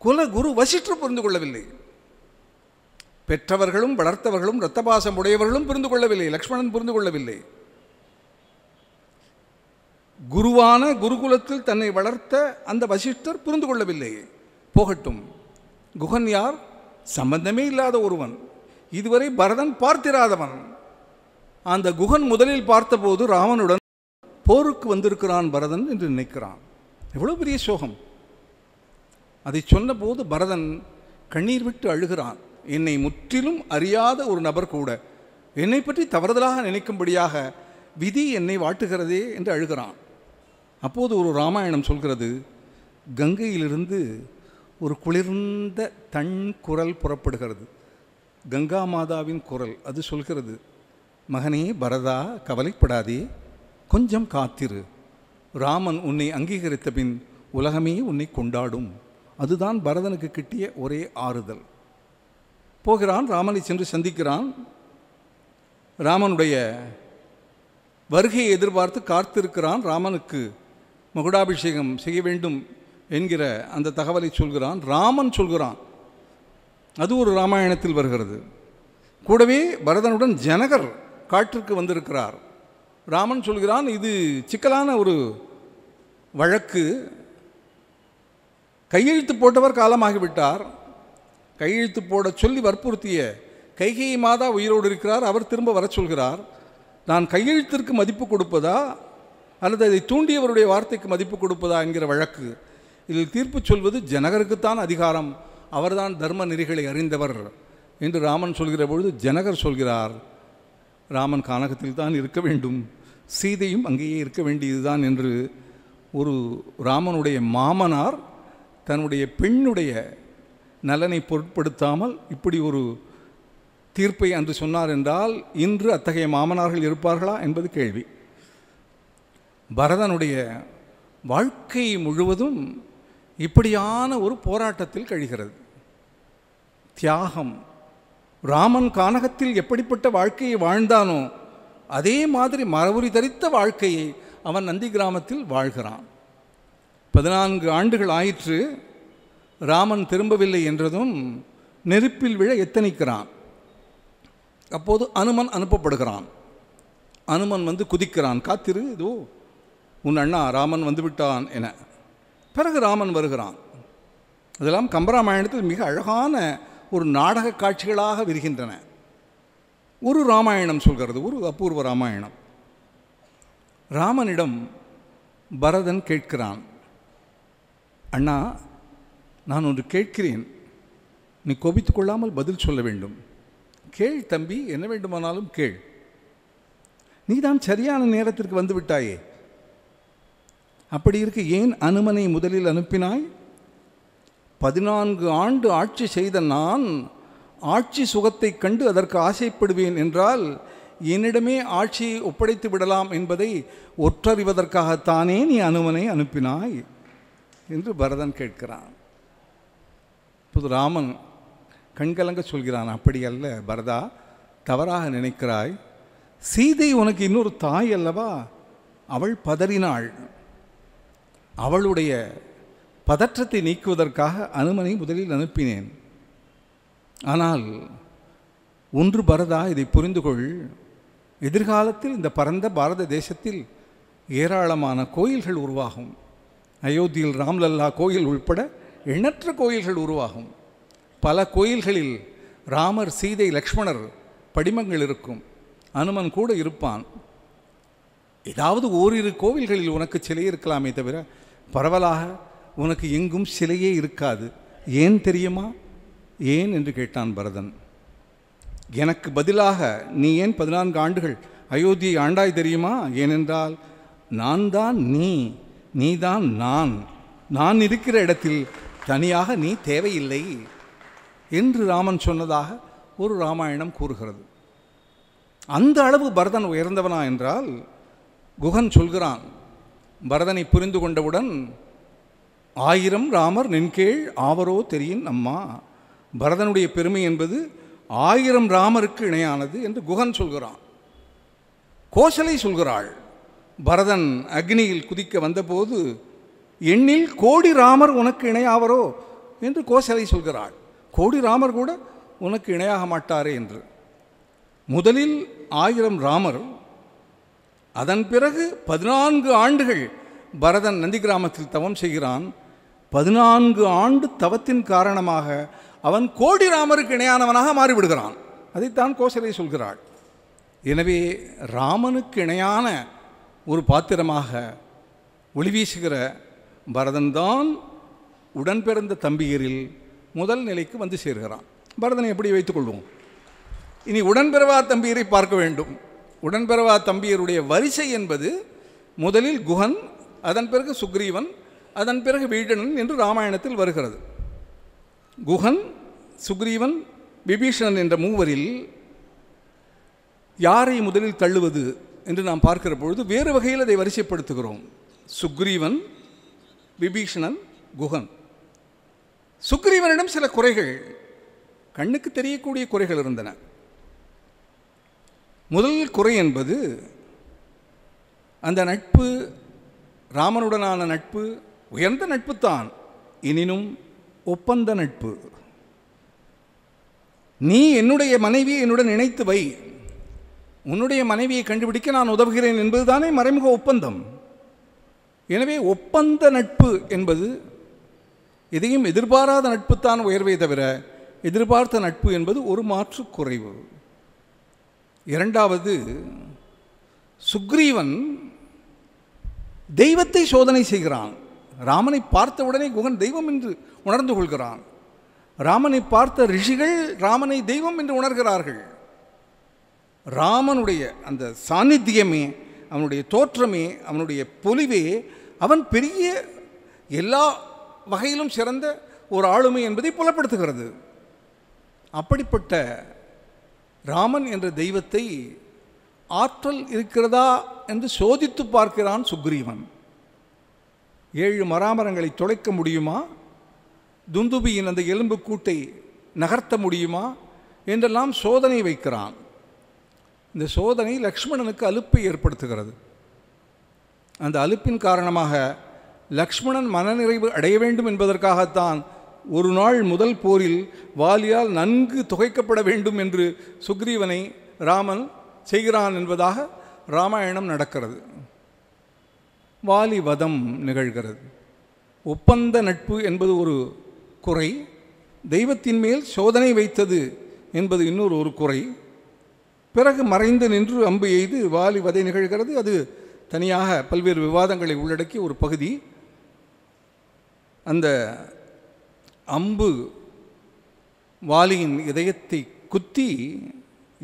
குல குரு வசிற்று புரிந்து கொள்ளவில்லை பெற்றவர்களும் வளர்த்தவர்களும் இரத்தபாசம் உடையவர்களும் புரிந்து கொள்ளவில்லை லக்ஷ்மணன் புரிந்து கொள்ளவில்லை குருவான குருகுலத்தில் தன்னை வளர்த்த அந்த வசிஷ்டர் புரிந்து கொள்ளவில்லை போகட்டும் குகன் யார் சம்பந்தமே இல்லாத ஒருவன் இதுவரை பரதன் பார்த்திராதவன் அந்த குகன் முதலில் பார்த்தபோது ராவனுடன் போருக்கு வந்திருக்கிறான் பரதன் என்று நினைக்கிறான் எவ்வளோ பெரிய சோகம் அதை சொன்னபோது பரதன் கண்ணீர் விட்டு அழுகிறான் என்னை முற்றிலும் அறியாத ஒரு நபர் கூட என்னை பற்றி தவறுதலாக நினைக்கும்படியாக விதி என்னை வாட்டுகிறதே என்று அழுகிறான் அப்போது ஒரு ராமாயணம் சொல்கிறது கங்கையிலிருந்து ஒரு குளிர்ந்த தன் குரல் புறப்படுகிறது கங்கா மாதாவின் குரல் அது சொல்கிறது மகனே பரதா கவலைப்படாதே கொஞ்சம் காத்திரு ராமன் உன்னை அங்கீகரித்த பின் உலகமே உன்னை கொண்டாடும் அதுதான் பரதனுக்கு கிட்டிய ஒரே ஆறுதல் போகிறான் ராமனை சென்று சந்திக்கிறான் ராமனுடைய வருகையை எதிர்பார்த்து காத்திருக்கிறான் ராமனுக்கு மகுடாபிஷேகம் செய்ய வேண்டும் என்கிற அந்த தகவலை சொல்கிறான் ராமன் சொல்கிறான் அது ஒரு ராமாயணத்தில் வருகிறது கூடவே பரதனுடன் ஜனகர் காற்றுக்கு வந்திருக்கிறார் ராமன் சொல்கிறான் இது சிக்கலான ஒரு வழக்கு கையெழுத்து போட்டவர் காலமாகிவிட்டார் கையெழுத்து போட சொல்லி வற்புறுத்திய கைகை மாதா உயிரோடு இருக்கிறார் அவர் திரும்ப வர சொல்கிறார் நான் கையெழுத்திற்கு மதிப்பு கொடுப்பதா அல்லது அதை தூண்டியவருடைய வார்த்தைக்கு மதிப்பு கொடுப்பதா என்கிற வழக்கு இதில் தீர்ப்பு சொல்வது ஜனகருக்குத்தான் அதிகாரம் அவர்தான் தர்ம நெறிகளை அறிந்தவர் என்று ராமன் சொல்கிற பொழுது ஜனகர் சொல்கிறார் ராமன் கானகத்தில் தான் இருக்க வேண்டும் சீதையும் அங்கேயே இருக்க வேண்டியதுதான் என்று ஒரு ராமனுடைய மாமனார் தன்னுடைய பெண்ணுடைய நலனை பொருட்படுத்தாமல் இப்படி ஒரு தீர்ப்பை அன்று சொன்னார் என்றால் இன்று அத்தகைய மாமனார்கள் இருப்பார்களா என்பது கேள்வி பரதனுடைய வாழ்க்கை முழுவதும் இப்படியான ஒரு போராட்டத்தில் கழிகிறது தியாகம் ராமன் கானகத்தில் எப்படிப்பட்ட வாழ்க்கையை வாழ்ந்தானோ அதே மாதிரி மரபுரி தரித்த வாழ்க்கையை அவன் நந்தி கிராமத்தில் வாழ்கிறான் பதினான்கு ஆண்டுகள் ஆயிற்று ராமன் திரும்பவில்லை என்றதும் நெருப்பில் விழ எத்தனிக்கிறான் அப்போது அனுமன் அனுப்பப்படுகிறான் அனுமன் வந்து குதிக்கிறான் காத்திரு இதோ உன் அண்ணா ராமன் வந்துவிட்டான் என பிறகு ராமன் வருகிறான் இதெல்லாம் கம்பராமாயணத்தில் மிக அழகான ஒரு நாடக காட்சிகளாக விரிகின்றன ஒரு ராமாயணம் சொல்கிறது ஒரு அபூர்வ ராமாயணம் ராமனிடம் பரதன் கேட்கிறான் அண்ணா நான் ஒன்று கேட்கிறேன் நீ கோபித்து கொள்ளாமல் பதில் சொல்ல வேண்டும் கேள் தம்பி என்ன வேண்டுமானாலும் கேள் நீ தான் சரியான நேரத்திற்கு வந்துவிட்டாயே அப்படி இருக்க ஏன் அனுமனை முதலில் அனுப்பினாய் பதினான்கு ஆண்டு ஆட்சி செய்த நான் ஆட்சி சுகத்தை கண்டு அதற்கு ஆசைப்படுவேன் என்றால் என்னிடமே ஆட்சியை ஒப்படைத்து விடலாம் என்பதை ஒற்றறிவதற்காகத்தானே நீ அனுமனை அனுப்பினாய் என்று பரதன் கேட்கிறான் இப்போது ராமன் கண்கலங்க சொல்கிறான் அப்படி அல்ல பரதா தவறாக நினைக்கிறாய் சீதை உனக்கு இன்னொரு தாய் அல்லவா அவள் பதறினாள் அவளுடைய பதற்றத்தை நீக்குவதற்காக அனுமனை முதலில் அனுப்பினேன் ஆனால் ஒன்று பரதா இதை புரிந்து கொள் எதிர்காலத்தில் இந்த பரந்த பாரத தேசத்தில் ஏராளமான கோயில்கள் உருவாகும் அயோத்தியில் ராம்லல்லா கோயில் உள்பட எண்ணற்ற கோயில்கள் உருவாகும் பல கோயில்களில் ராமர் சீதை லக்ஷ்மணர் படிமங்கள் இருக்கும் அனுமன் கூட இருப்பான் ஏதாவது ஓரிரு கோவில்களில் உனக்கு சிலை இருக்கலாமே தவிர பரவலாக உனக்கு எங்கும் சிலையே இருக்காது ஏன் தெரியுமா ஏன் என்று கேட்டான் பரதன் எனக்கு பதிலாக நீ ஏன் பதினான்கு ஆண்டுகள் அயோத்தியை ஆண்டாய் தெரியுமா ஏனென்றால் நான் தான் நீ நீ தான் நான் நான் இருக்கிற இடத்தில் தனியாக நீ தேவையில்லை என்று ராமன் சொன்னதாக ஒரு ராமாயணம் கூறுகிறது அந்த அளவு பரதன் உயர்ந்தவனா என்றால் குகன் சொல்கிறான் பரதனை புரிந்து கொண்டவுடன் ஆயிரம் ராமர் நின்கேள் ஆவரோ தெரியும் அம்மா பரதனுடைய பெருமை என்பது ஆயிரம் ராமருக்கு இணையானது என்று குகன் சொல்கிறான் கோசலை சொல்கிறாள் பரதன் அக்னியில் குதிக்க வந்தபோது எண்ணில் கோடி ராமர் உனக்கு இணையாவரோ என்று கோசலை சொல்கிறாள் கோடி ராமர் கூட உனக்கு இணையாக மாட்டாரே என்று முதலில் ஆயிரம் ராமர் அதன் பிறகு பதினான்கு ஆண்டுகள் பரதன் நந்தி கிராமத்தில் தவம் செய்கிறான் பதினான்கு ஆண்டு தவத்தின் காரணமாக அவன் கோடி ராமருக்கு இணையானவனாக மாறிவிடுகிறான் அதைத்தான் கோசலை சொல்கிறாள் எனவே ராமனுக்கு இணையான ஒரு பாத்திரமாக ஒளி வீசுகிற பரதன்தான் உடன் பிறந்த தம்பியரில் முதல் நிலைக்கு வந்து சேர்கிறான் பரதனை எப்படி வைத்துக்கொள்வோம் இனி உடன்பிறவா தம்பியரை பார்க்க வேண்டும் உடன்பெறவா தம்பியருடைய வரிசை என்பது முதலில் குஹன் அதன் பிறகு சுக்ரீவன் அதன் பிறகு வீடனன் என்று ராமாயணத்தில் வருகிறது குஹன் சுக்ரீவன் விபீஷணன் என்ற மூவரில் யாரை முதலில் தள்ளுவது என்று நாம் பார்க்கிற பொழுது வேறு வகையில் அதை வரிசைப்படுத்துகிறோம் சுக்ரீவன் விபீஷணன் குஹன் சுக்ரீவனிடம் சில குறைகள் கண்ணுக்கு தெரியக்கூடிய குறைகள் இருந்தன முதல் குறை என்பது அந்த நட்பு ராமனுடனான நட்பு உயர்ந்த நட்பு தான் எனினும் ஒப்பந்த நட்பு நீ என்னுடைய மனைவியை என்னுடன் இணைத்து வை உன்னுடைய மனைவியை கண்டுபிடிக்க நான் உதவுகிறேன் என்பதுதானே மறைமுக ஒப்பந்தம் எனவே ஒப்பந்த நட்பு என்பது எதையும் எதிர்பாராத நட்புத்தான் உயர்வை தவிர எதிர்பார்த்த நட்பு என்பது ஒரு மாற்று குறைவு இரண்டாவது சுக்ரீவன் தெய்வத்தை சோதனை செய்கிறான் ராமனை பார்த்த உடனே குகன் தெய்வம் என்று உணர்ந்து கொள்கிறான் ராமனை பார்த்த ரிஷிகள் ராமனை தெய்வம் என்று உணர்கிறார்கள் ராமனுடைய அந்த சாநித்தியமே அவனுடைய தோற்றமே அவனுடைய பொலிவே அவன் பெரிய எல்லா வகையிலும் சிறந்த ஒரு ஆளுமை என்பதை புலப்படுத்துகிறது அப்படிப்பட்ட ராமன் என்ற தெய்வத்தை ஆற்றல் இருக்கிறதா என்று சோதித்து பார்க்கிறான் சுக்ரீவன் ஏழு மராமரங்களை தொலைக்க முடியுமா துந்துபியின் அந்த எலும்பு கூட்டை நகர்த்த முடியுமா என்றெல்லாம் சோதனை வைக்கிறான் இந்த சோதனை லக்ஷ்மணனுக்கு அலுப்பை ஏற்படுத்துகிறது அந்த அலுப்பின் காரணமாக லக்ஷ்மணன் மனநிறைவு அடைய வேண்டும் என்பதற்காகத்தான் ஒரு நாள் முதல் போரில் வாலியால் நன்கு துகைக்கப்பட வேண்டும் என்று சுக்ரீவனை ராமன் செய்கிறான் என்பதாக ராமாயணம் நடக்கிறது வாலி வதம் நிகழ்கிறது ஒப்பந்த நட்பு என்பது ஒரு குறை தெய்வத்தின் மேல் சோதனை வைத்தது என்பது இன்னொரு ஒரு குறை பிறகு மறைந்து நின்று அம்பு எய்து வாலி வதை நிகழ்கிறது அது தனியாக பல்வேறு விவாதங்களை உள்ளடக்கிய ஒரு பகுதி அந்த அம்பு வாலியின் இதயத்தை குத்தி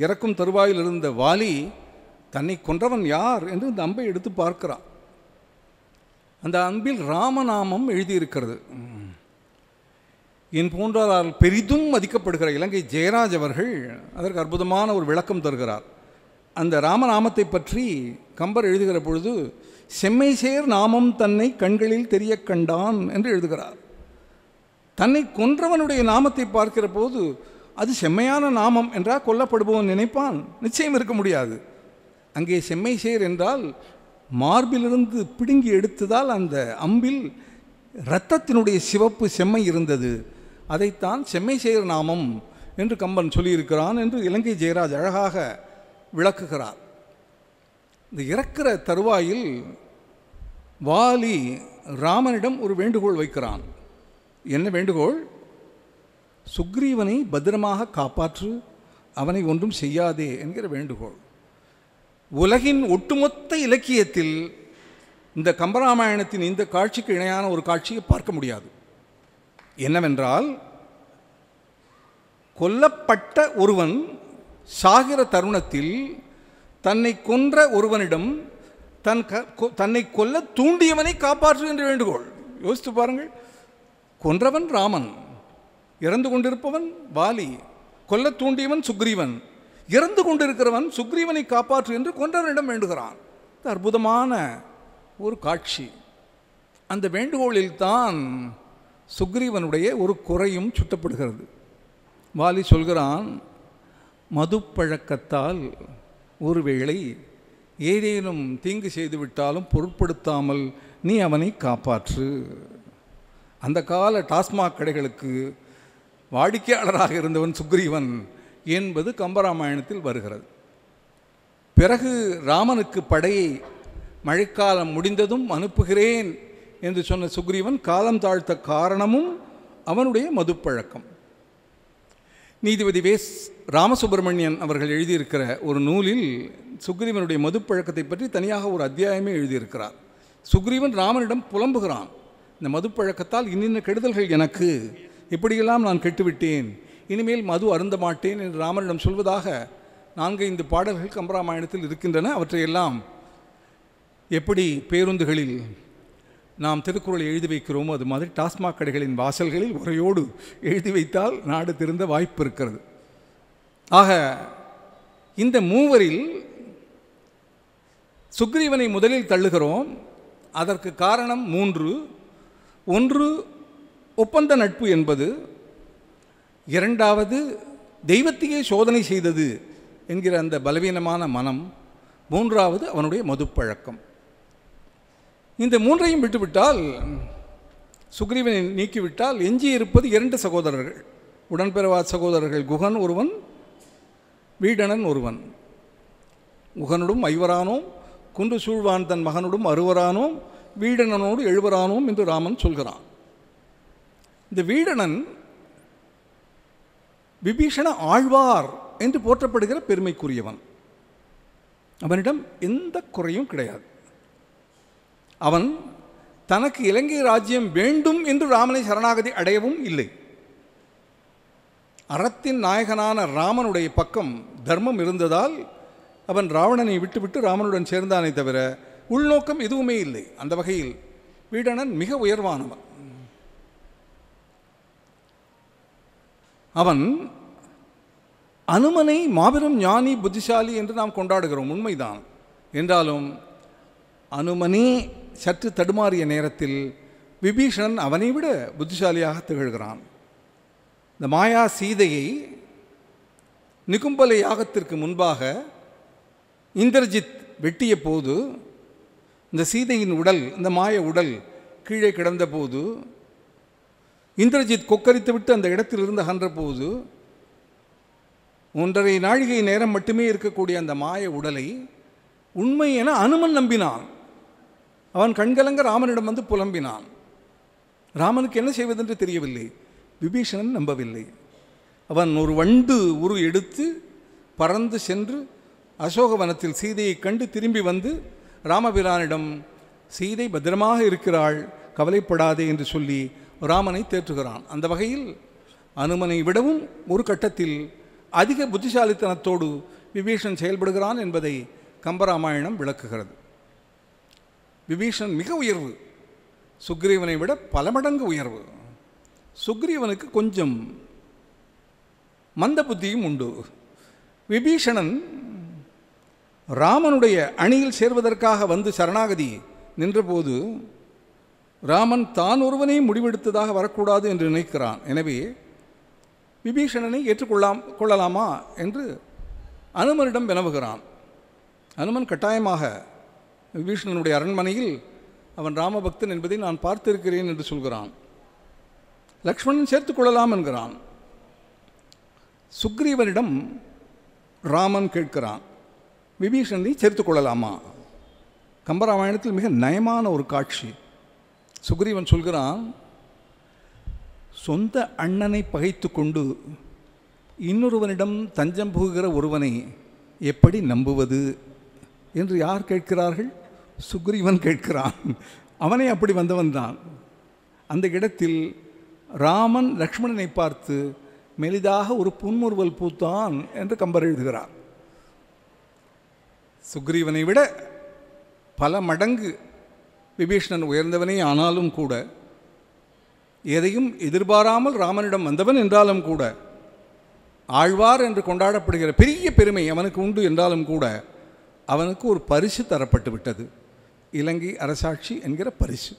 இறக்கும் தருவாயில் இருந்த வாலி தன்னை கொன்றவன் யார் என்று இந்த அம்பை எடுத்து பார்க்கிறான் அந்த அன்பில் ராமநாமம் எழுதியிருக்கிறது என் போன்றால் பெரிதும் மதிக்கப்படுகிற இலங்கை ஜெயராஜ் அவர்கள் அதற்கு அற்புதமான ஒரு விளக்கம் தருகிறார் அந்த ராமநாமத்தை பற்றி கம்பர் எழுதுகிற பொழுது செம்மை சேர் நாமம் தன்னை கண்களில் தெரிய கண்டான் என்று எழுதுகிறார் தன்னை கொன்றவனுடைய நாமத்தை பார்க்கிற போது அது செம்மையான நாமம் என்றால் கொல்லப்படுபவன் நினைப்பான் நிச்சயம் இருக்க முடியாது அங்கே செம்மை செயர் என்றால் மார்பிலிருந்து பிடுங்கி எடுத்ததால் அந்த அம்பில் இரத்தத்தினுடைய சிவப்பு செம்மை இருந்தது அதைத்தான் செம்மை செயர் நாமம் என்று கம்பன் சொல்லியிருக்கிறான் என்று இலங்கை ஜெயராஜ் அழகாக விளக்குகிறார் இந்த இறக்கிற தருவாயில் வாலி ராமனிடம் ஒரு வேண்டுகோள் வைக்கிறான் என்ன வேண்டுகோள் சுக்ரீவனை பத்திரமாக காப்பாற்று அவனை ஒன்றும் செய்யாதே என்கிற வேண்டுகோள் உலகின் ஒட்டுமொத்த இலக்கியத்தில் இந்த கம்பராமாயணத்தின் இந்த காட்சிக்கு இணையான ஒரு காட்சியை பார்க்க முடியாது என்னவென்றால் கொல்லப்பட்ட ஒருவன் சாகிற தருணத்தில் தன்னை கொன்ற ஒருவனிடம் தன் க தன்னை கொல்ல தூண்டியவனை காப்பாற்று என்று வேண்டுகோள் யோசித்து பாருங்கள் கொன்றவன் ராமன் இறந்து கொண்டிருப்பவன் வாலி கொல்ல தூண்டியவன் சுக்ரீவன் இறந்து கொண்டிருக்கிறவன் சுக்ரீவனை காப்பாற்று என்று கொன்றவனிடம் வேண்டுகிறான் அற்புதமான ஒரு காட்சி அந்த வேண்டுகோளில்தான் சுக்ரீவனுடைய ஒரு குறையும் சுட்டப்படுகிறது வாலி சொல்கிறான் மது பழக்கத்தால் ஒருவேளை ஏதேனும் தீங்கு செய்துவிட்டாலும் பொருட்படுத்தாமல் நீ அவனை காப்பாற்று அந்த கால டாஸ்மாக் கடைகளுக்கு வாடிக்கையாளராக இருந்தவன் சுக்ரீவன் என்பது கம்பராமாயணத்தில் வருகிறது பிறகு ராமனுக்கு படையை மழைக்காலம் முடிந்ததும் அனுப்புகிறேன் என்று சொன்ன சுக்ரீவன் காலம் தாழ்த்த காரணமும் அவனுடைய மதுப்பழக்கம் நீதிபதி வேஸ் ராமசுப்பிரமணியன் அவர்கள் எழுதியிருக்கிற ஒரு நூலில் சுக்ரீவனுடைய மதுப்பழக்கத்தை பற்றி தனியாக ஒரு அத்தியாயமே எழுதியிருக்கிறார் சுக்ரீவன் ராமனிடம் புலம்புகிறான் இந்த மது பழக்கத்தால் இன்னின்ன கெடுதல்கள் எனக்கு இப்படியெல்லாம் நான் கெட்டுவிட்டேன் இனிமேல் மது அருந்த மாட்டேன் என்று ராமனிடம் சொல்வதாக நான்கு ஐந்து பாடல்கள் கம்பராமாயணத்தில் இருக்கின்றன அவற்றையெல்லாம் எப்படி பேருந்துகளில் நாம் திருக்குறளை எழுதி வைக்கிறோமோ அது மாதிரி டாஸ்மாக் கடைகளின் வாசல்களில் உரையோடு எழுதி வைத்தால் நாடு திருந்த வாய்ப்பு இருக்கிறது ஆக இந்த மூவரில் சுக்ரீவனை முதலில் தள்ளுகிறோம் அதற்கு காரணம் மூன்று ஒன்று ஒப்பந்த நட்பு என்பது இரண்டாவது தெய்வத்தையே சோதனை செய்தது என்கிற அந்த பலவீனமான மனம் மூன்றாவது அவனுடைய மதுப்பழக்கம் இந்த மூன்றையும் விட்டுவிட்டால் சுக்ரீவனை நீக்கிவிட்டால் எஞ்சி இருப்பது இரண்டு சகோதரர்கள் உடன்பிறவா சகோதரர்கள் குகன் ஒருவன் வீடணன் ஒருவன் குகனுடும் ஐவரானோம் குன்று சூழ்வான் தன் மகனுடும் அறுவரானோம் வீடணனோடு எழுவரானோம் என்று ராமன் சொல்கிறான் இந்த வீடனன் விபீஷண ஆழ்வார் என்று போற்றப்படுகிற பெருமைக்குரியவன் அவனிடம் எந்த குறையும் கிடையாது அவன் தனக்கு இலங்கை ராஜ்யம் வேண்டும் என்று ராமனை சரணாகதி அடையவும் இல்லை அறத்தின் நாயகனான ராமனுடைய பக்கம் தர்மம் இருந்ததால் அவன் ராவணனை விட்டுவிட்டு ராமனுடன் சேர்ந்தானே தவிர உள்நோக்கம் எதுவுமே இல்லை அந்த வகையில் வீடணன் மிக உயர்வானவன் அவன் அனுமனை மாபெரும் ஞானி புத்திசாலி என்று நாம் கொண்டாடுகிறோம் உண்மைதான் என்றாலும் அனுமனே சற்று தடுமாறிய நேரத்தில் விபீஷணன் அவனை விட புத்திசாலியாக திகழ்கிறான் இந்த மாயா சீதையை நிகும்பலை யாகத்திற்கு முன்பாக இந்திரஜித் வெட்டிய போது இந்த சீதையின் உடல் இந்த மாய உடல் கீழே கிடந்தபோது இந்திரஜித் கொக்கரித்து விட்டு அந்த இடத்திலிருந்து அகன்ற போது ஒன்றரை நாழிகை நேரம் மட்டுமே இருக்கக்கூடிய அந்த மாய உடலை உண்மை என அனுமன் நம்பினான் அவன் கண்கலங்க ராமனிடம் வந்து புலம்பினான் ராமனுக்கு என்ன செய்வதென்று தெரியவில்லை விபீஷணன் நம்பவில்லை அவன் ஒரு வண்டு உரு எடுத்து பறந்து சென்று அசோகவனத்தில் சீதையை கண்டு திரும்பி வந்து ராமபிரானிடம் சீதை பத்திரமாக இருக்கிறாள் கவலைப்படாதே என்று சொல்லி ராமனை தேற்றுகிறான் அந்த வகையில் அனுமனை விடவும் ஒரு கட்டத்தில் அதிக புத்திசாலித்தனத்தோடு விபீஷன் செயல்படுகிறான் என்பதை கம்பராமாயணம் விளக்குகிறது விபீஷன் மிக உயர்வு சுக்ரீவனை விட பல மடங்கு உயர்வு சுக்ரீவனுக்கு கொஞ்சம் மந்த புத்தியும் உண்டு விபீஷணன் ராமனுடைய அணியில் சேர்வதற்காக வந்து சரணாகதி நின்றபோது ராமன் தான் ஒருவனை முடிவெடுத்ததாக வரக்கூடாது என்று நினைக்கிறான் எனவே விபீஷணனை ஏற்றுக்கொள்ளாம் கொள்ளலாமா என்று அனுமனிடம் வினவுகிறான் அனுமன் கட்டாயமாக விபீஷணனுடைய அரண்மனையில் அவன் ராமபக்தன் என்பதை நான் பார்த்திருக்கிறேன் என்று சொல்கிறான் லக்ஷ்மணன் சேர்த்துக்கொள்ளலாம் என்கிறான் சுக்ரீவனிடம் ராமன் கேட்கிறான் சேர்த்து சேர்த்துக்கொள்ளலாமா கம்பராமாயணத்தில் மிக நயமான ஒரு காட்சி சுக்ரீவன் சொல்கிறான் சொந்த அண்ணனை பகைத்து கொண்டு இன்னொருவனிடம் தஞ்சம் புகுகிற ஒருவனை எப்படி நம்புவது என்று யார் கேட்கிறார்கள் சுக்ரீவன் கேட்கிறான் அவனே அப்படி வந்தவன் அந்த இடத்தில் ராமன் லக்ஷ்மணனை பார்த்து மெலிதாக ஒரு புன்முறுவல் பூத்தான் என்று கம்பர் எழுதுகிறான் சுக்ரீவனை விட பல மடங்கு விபீஷணன் உயர்ந்தவனே ஆனாலும் கூட எதையும் எதிர்பாராமல் ராமனிடம் வந்தவன் என்றாலும் கூட ஆழ்வார் என்று கொண்டாடப்படுகிற பெரிய பெருமை அவனுக்கு உண்டு என்றாலும் கூட அவனுக்கு ஒரு பரிசு தரப்பட்டு விட்டது இலங்கை அரசாட்சி என்கிற பரிசு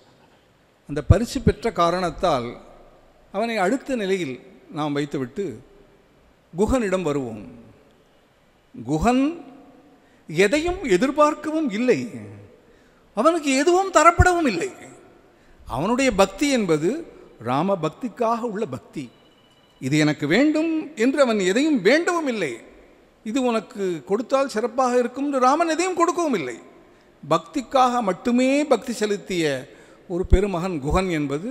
அந்த பரிசு பெற்ற காரணத்தால் அவனை அடுத்த நிலையில் நாம் வைத்துவிட்டு குகனிடம் வருவோம் குகன் எதையும் எதிர்பார்க்கவும் இல்லை அவனுக்கு எதுவும் தரப்படவும் இல்லை அவனுடைய பக்தி என்பது ராம பக்திக்காக உள்ள பக்தி இது எனக்கு வேண்டும் என்று அவன் எதையும் வேண்டவும் இல்லை இது உனக்கு கொடுத்தால் சிறப்பாக இருக்கும் என்று ராமன் எதையும் கொடுக்கவும் இல்லை பக்திக்காக மட்டுமே பக்தி செலுத்திய ஒரு பெருமகன் குகன் என்பது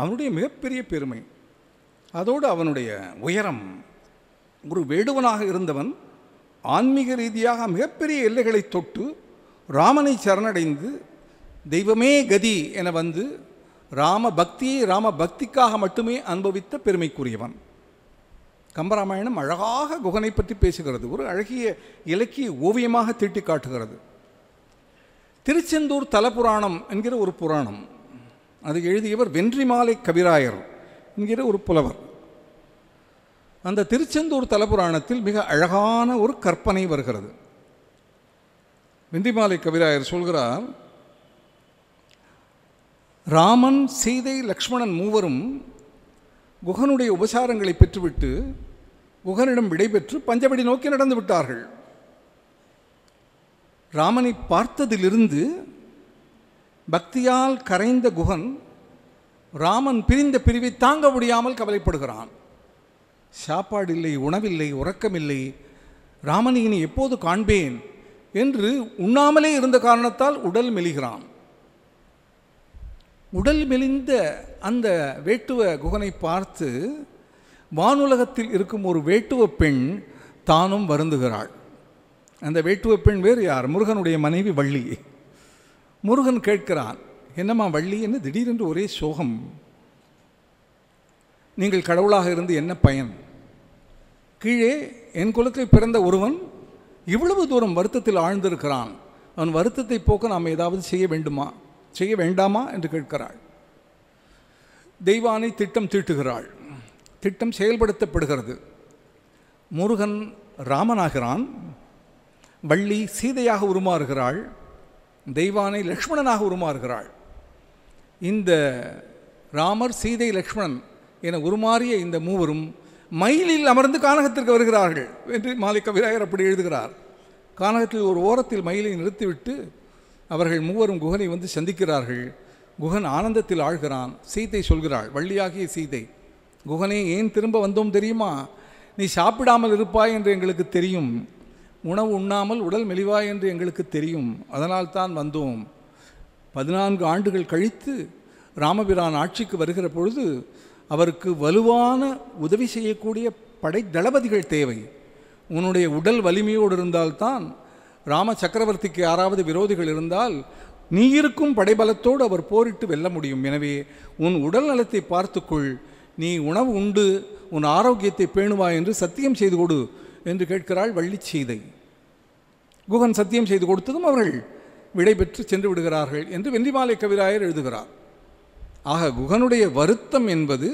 அவனுடைய மிகப்பெரிய பெருமை அதோடு அவனுடைய உயரம் ஒரு வேடுவனாக இருந்தவன் ஆன்மீக ரீதியாக மிகப்பெரிய எல்லைகளை தொட்டு ராமனை சரணடைந்து தெய்வமே கதி என வந்து ராம பக்தியை ராம பக்திக்காக மட்டுமே அனுபவித்த பெருமைக்குரியவன் கம்பராமாயணம் அழகாக குகனை பற்றி பேசுகிறது ஒரு அழகிய இலக்கிய ஓவியமாக தீட்டி காட்டுகிறது திருச்செந்தூர் தலபுராணம் என்கிற ஒரு புராணம் அது எழுதியவர் வென்றிமாலை கவிராயர் என்கிற ஒரு புலவர் அந்த திருச்செந்தூர் தலபுராணத்தில் மிக அழகான ஒரு கற்பனை வருகிறது விந்திமாலை கவிராயர் சொல்கிறார் ராமன் சீதை லக்ஷ்மணன் மூவரும் குகனுடைய உபசாரங்களை பெற்றுவிட்டு குகனிடம் விடைபெற்று பஞ்சபடி நோக்கி நடந்து விட்டார்கள் ராமனை பார்த்ததிலிருந்து பக்தியால் கரைந்த குகன் ராமன் பிரிந்த பிரிவை தாங்க முடியாமல் கவலைப்படுகிறான் சாப்பாடு இல்லை உணவில்லை உறக்கமில்லை ராமனை எப்போது காண்பேன் என்று உண்ணாமலே இருந்த காரணத்தால் உடல் மெலிகிறான் உடல் மெலிந்த அந்த வேட்டுவ குகனை பார்த்து வானுலகத்தில் இருக்கும் ஒரு வேட்டுவ பெண் தானும் வருந்துகிறாள் அந்த வேட்டுவ பெண் வேறு யார் முருகனுடைய மனைவி வள்ளி முருகன் கேட்கிறான் என்னம்மா வள்ளி என்ன திடீரென்று ஒரே சோகம் நீங்கள் கடவுளாக இருந்து என்ன பயன் கீழே என் குலத்தில் பிறந்த ஒருவன் இவ்வளவு தூரம் வருத்தத்தில் ஆழ்ந்திருக்கிறான் அவன் வருத்தத்தை போக்க நாம் ஏதாவது செய்ய வேண்டுமா செய்ய வேண்டாமா என்று கேட்கிறாள் தெய்வானை திட்டம் தீட்டுகிறாள் திட்டம் செயல்படுத்தப்படுகிறது முருகன் ராமனாகிறான் வள்ளி சீதையாக உருமாறுகிறாள் தெய்வானை லக்ஷ்மணனாக உருமாறுகிறாள் இந்த ராமர் சீதை லக்ஷ்மணன் என உருமாறிய இந்த மூவரும் மயிலில் அமர்ந்து கானகத்திற்கு வருகிறார்கள் என்று மாலிக் கவிராயர் அப்படி எழுதுகிறார் கானகத்தில் ஒரு ஓரத்தில் மயிலை நிறுத்திவிட்டு அவர்கள் மூவரும் குகனை வந்து சந்திக்கிறார்கள் குகன் ஆனந்தத்தில் ஆழ்கிறான் சீதை சொல்கிறாள் வள்ளியாகிய சீதை குகனே ஏன் திரும்ப வந்தோம் தெரியுமா நீ சாப்பிடாமல் இருப்பாய் என்று எங்களுக்கு தெரியும் உணவு உண்ணாமல் உடல் மெலிவாய் என்று எங்களுக்கு தெரியும் அதனால் தான் வந்தோம் பதினான்கு ஆண்டுகள் கழித்து ராமபிரான் ஆட்சிக்கு வருகிற பொழுது அவருக்கு வலுவான உதவி செய்யக்கூடிய படை தளபதிகள் தேவை உன்னுடைய உடல் வலிமையோடு இருந்தால்தான் ராம சக்கரவர்த்திக்கு யாராவது விரோதிகள் இருந்தால் நீ இருக்கும் படைபலத்தோடு அவர் போரிட்டு வெல்ல முடியும் எனவே உன் உடல் நலத்தை பார்த்துக்கொள் நீ உணவு உண்டு உன் ஆரோக்கியத்தை பேணுவா என்று சத்தியம் செய்து கொடு என்று கேட்கிறாள் வள்ளி குகன் சத்தியம் செய்து கொடுத்ததும் அவர்கள் விடைபெற்று சென்று விடுகிறார்கள் என்று வெந்திமாலை கவிராயர் எழுதுகிறார் ஆக குகனுடைய வருத்தம் என்பது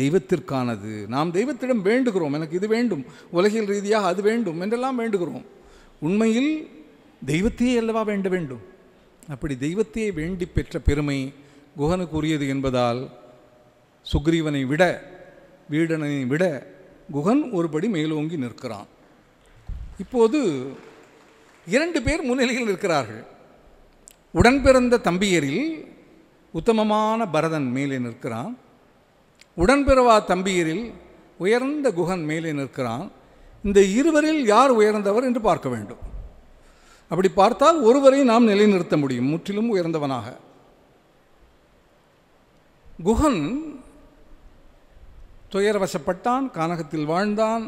தெய்வத்திற்கானது நாம் தெய்வத்திடம் வேண்டுகிறோம் எனக்கு இது வேண்டும் உலகில் ரீதியாக அது வேண்டும் என்றெல்லாம் வேண்டுகிறோம் உண்மையில் தெய்வத்தையே அல்லவா வேண்ட வேண்டும் அப்படி தெய்வத்தையே வேண்டி பெற்ற பெருமை குகனுக்கு உரியது என்பதால் சுக்ரீவனை விட வீடனை விட குகன் ஒருபடி மேலோங்கி நிற்கிறான் இப்போது இரண்டு பேர் முன்னிலையில் இருக்கிறார்கள் உடன் பிறந்த தம்பியரில் உத்தமமான பரதன் மேலே நிற்கிறான் உடன்பிறவா தம்பியரில் உயர்ந்த குகன் மேலே நிற்கிறான் இந்த இருவரில் யார் உயர்ந்தவர் என்று பார்க்க வேண்டும் அப்படி பார்த்தால் ஒருவரை நாம் நிலைநிறுத்த முடியும் முற்றிலும் உயர்ந்தவனாக குகன் துயரவசப்பட்டான் கானகத்தில் வாழ்ந்தான்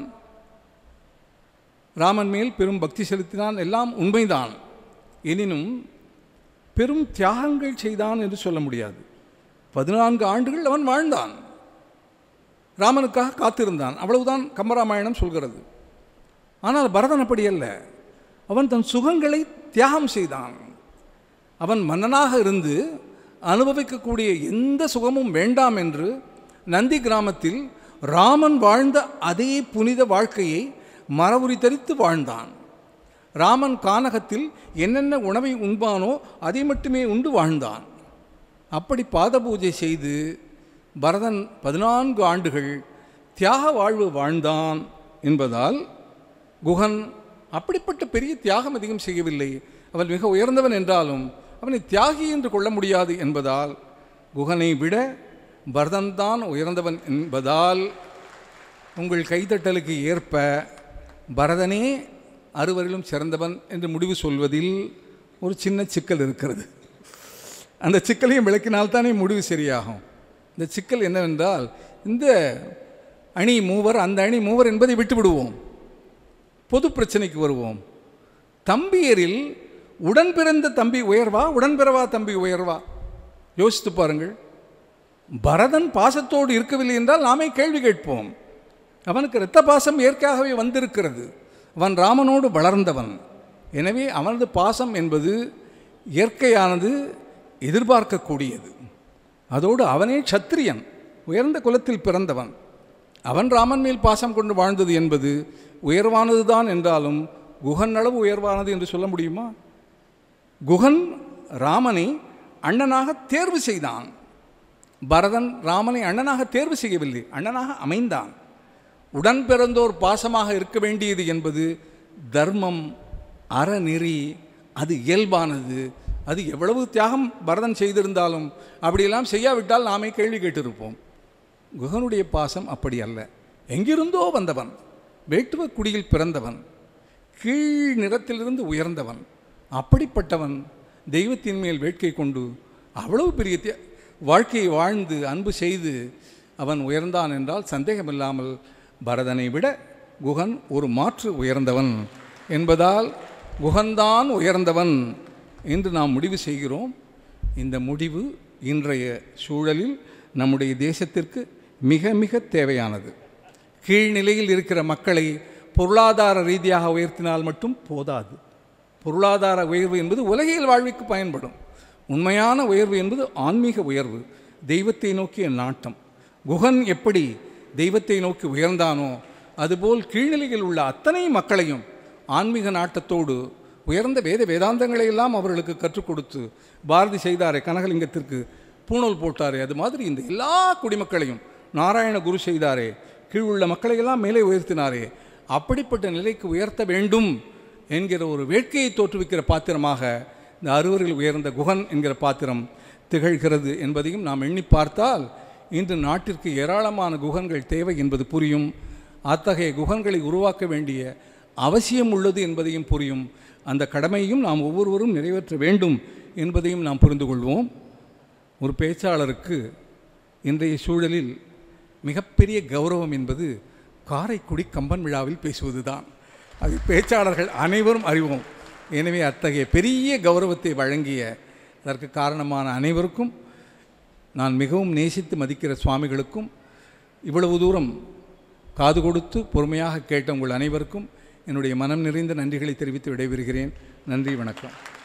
ராமன் மேல் பெரும் பக்தி செலுத்தினான் எல்லாம் உண்மைதான் எனினும் பெரும் தியாகங்கள் செய்தான் என்று சொல்ல முடியாது பதினான்கு ஆண்டுகள் அவன் வாழ்ந்தான் ராமனுக்காக காத்திருந்தான் அவ்வளவுதான் கம்பராமாயணம் சொல்கிறது ஆனால் பரதன் அப்படி அல்ல அவன் தன் சுகங்களை தியாகம் செய்தான் அவன் மன்னனாக இருந்து அனுபவிக்கக்கூடிய எந்த சுகமும் வேண்டாம் என்று நந்தி கிராமத்தில் ராமன் வாழ்ந்த அதே புனித வாழ்க்கையை மரபுரி தரித்து வாழ்ந்தான் ராமன் கானகத்தில் என்னென்ன உணவை உண்பானோ அதை மட்டுமே உண்டு வாழ்ந்தான் அப்படி பாத பூஜை செய்து பரதன் பதினான்கு ஆண்டுகள் தியாக வாழ்வு வாழ்ந்தான் என்பதால் குகன் அப்படிப்பட்ட பெரிய தியாகம் அதிகம் செய்யவில்லை அவள் மிக உயர்ந்தவன் என்றாலும் அவனை தியாகி என்று கொள்ள முடியாது என்பதால் குகனை விட பரதன்தான் உயர்ந்தவன் என்பதால் உங்கள் கைதட்டலுக்கு ஏற்ப பரதனே அறுவரிலும் சிறந்தவன் என்று முடிவு சொல்வதில் ஒரு சின்ன சிக்கல் இருக்கிறது அந்த சிக்கலையும் விளக்கினால்தானே முடிவு சரியாகும் இந்த சிக்கல் என்னவென்றால் இந்த அணி மூவர் அந்த அணி மூவர் என்பதை விட்டுவிடுவோம் பொது பிரச்சனைக்கு வருவோம் தம்பியரில் உடன் பிறந்த தம்பி உயர்வா உடன்பிறவா தம்பி உயர்வா யோசித்து பாருங்கள் பரதன் பாசத்தோடு இருக்கவில்லை என்றால் நாமே கேள்வி கேட்போம் அவனுக்கு இரத்த பாசம் இயற்கையாகவே வந்திருக்கிறது அவன் ராமனோடு வளர்ந்தவன் எனவே அவனது பாசம் என்பது இயற்கையானது எதிர்பார்க்கக்கூடியது அதோடு அவனே சத்திரியன் உயர்ந்த குலத்தில் பிறந்தவன் அவன் ராமன் மேல் பாசம் கொண்டு வாழ்ந்தது என்பது உயர்வானது தான் என்றாலும் குகன் அளவு உயர்வானது என்று சொல்ல முடியுமா குகன் ராமனை அண்ணனாக தேர்வு செய்தான் பரதன் ராமனை அண்ணனாக தேர்வு செய்யவில்லை அண்ணனாக அமைந்தான் உடன் பிறந்தோர் பாசமாக இருக்க வேண்டியது என்பது தர்மம் அறநெறி அது இயல்பானது அது எவ்வளவு தியாகம் பரதன் செய்திருந்தாலும் அப்படியெல்லாம் செய்யாவிட்டால் நாமே கேள்வி கேட்டிருப்போம் குகனுடைய பாசம் அப்படி அல்ல எங்கிருந்தோ வந்தவன் வேட்டுவ குடியில் பிறந்தவன் கீழ் நிறத்திலிருந்து உயர்ந்தவன் அப்படிப்பட்டவன் தெய்வத்தின் மேல் வேட்கை கொண்டு அவ்வளவு பெரிய வாழ்க்கையை வாழ்ந்து அன்பு செய்து அவன் உயர்ந்தான் என்றால் சந்தேகமில்லாமல் பரதனை விட குகன் ஒரு மாற்று உயர்ந்தவன் என்பதால் குகன்தான் உயர்ந்தவன் என்று நாம் முடிவு செய்கிறோம் இந்த முடிவு இன்றைய சூழலில் நம்முடைய தேசத்திற்கு மிக மிக தேவையானது கீழ்நிலையில் இருக்கிற மக்களை பொருளாதார ரீதியாக உயர்த்தினால் மட்டும் போதாது பொருளாதார உயர்வு என்பது உலகியல் வாழ்விற்கு பயன்படும் உண்மையான உயர்வு என்பது ஆன்மீக உயர்வு தெய்வத்தை நோக்கிய நாட்டம் குகன் எப்படி தெய்வத்தை நோக்கி உயர்ந்தானோ அதுபோல் கீழ்நிலையில் உள்ள அத்தனை மக்களையும் ஆன்மீக நாட்டத்தோடு உயர்ந்த வேத வேதாந்தங்களை எல்லாம் அவர்களுக்கு கற்றுக் கொடுத்து பாரதி செய்தாரே கனகலிங்கத்திற்கு பூணல் போட்டாரே அது மாதிரி இந்த எல்லா குடிமக்களையும் நாராயண குரு செய்தாரே கீழ் உள்ள மக்களையெல்லாம் மேலே உயர்த்தினாரே அப்படிப்பட்ட நிலைக்கு உயர்த்த வேண்டும் என்கிற ஒரு வேட்கையை தோற்றுவிக்கிற பாத்திரமாக இந்த அறுவரில் உயர்ந்த குகன் என்கிற பாத்திரம் திகழ்கிறது என்பதையும் நாம் எண்ணி பார்த்தால் இன்று நாட்டிற்கு ஏராளமான குகன்கள் தேவை என்பது புரியும் அத்தகைய குகன்களை உருவாக்க வேண்டிய அவசியம் உள்ளது என்பதையும் புரியும் அந்த கடமையும் நாம் ஒவ்வொருவரும் நிறைவேற்ற வேண்டும் என்பதையும் நாம் புரிந்து கொள்வோம் ஒரு பேச்சாளருக்கு இன்றைய சூழலில் மிகப்பெரிய கௌரவம் என்பது காரைக்குடி கம்பன் விழாவில் பேசுவது தான் அது பேச்சாளர்கள் அனைவரும் அறிவோம் எனவே அத்தகைய பெரிய கௌரவத்தை வழங்கிய அதற்கு காரணமான அனைவருக்கும் நான் மிகவும் நேசித்து மதிக்கிற சுவாமிகளுக்கும் இவ்வளவு தூரம் காது கொடுத்து பொறுமையாக கேட்ட உங்கள் அனைவருக்கும் என்னுடைய மனம் நிறைந்த நன்றிகளை தெரிவித்து விடைபெறுகிறேன் நன்றி வணக்கம்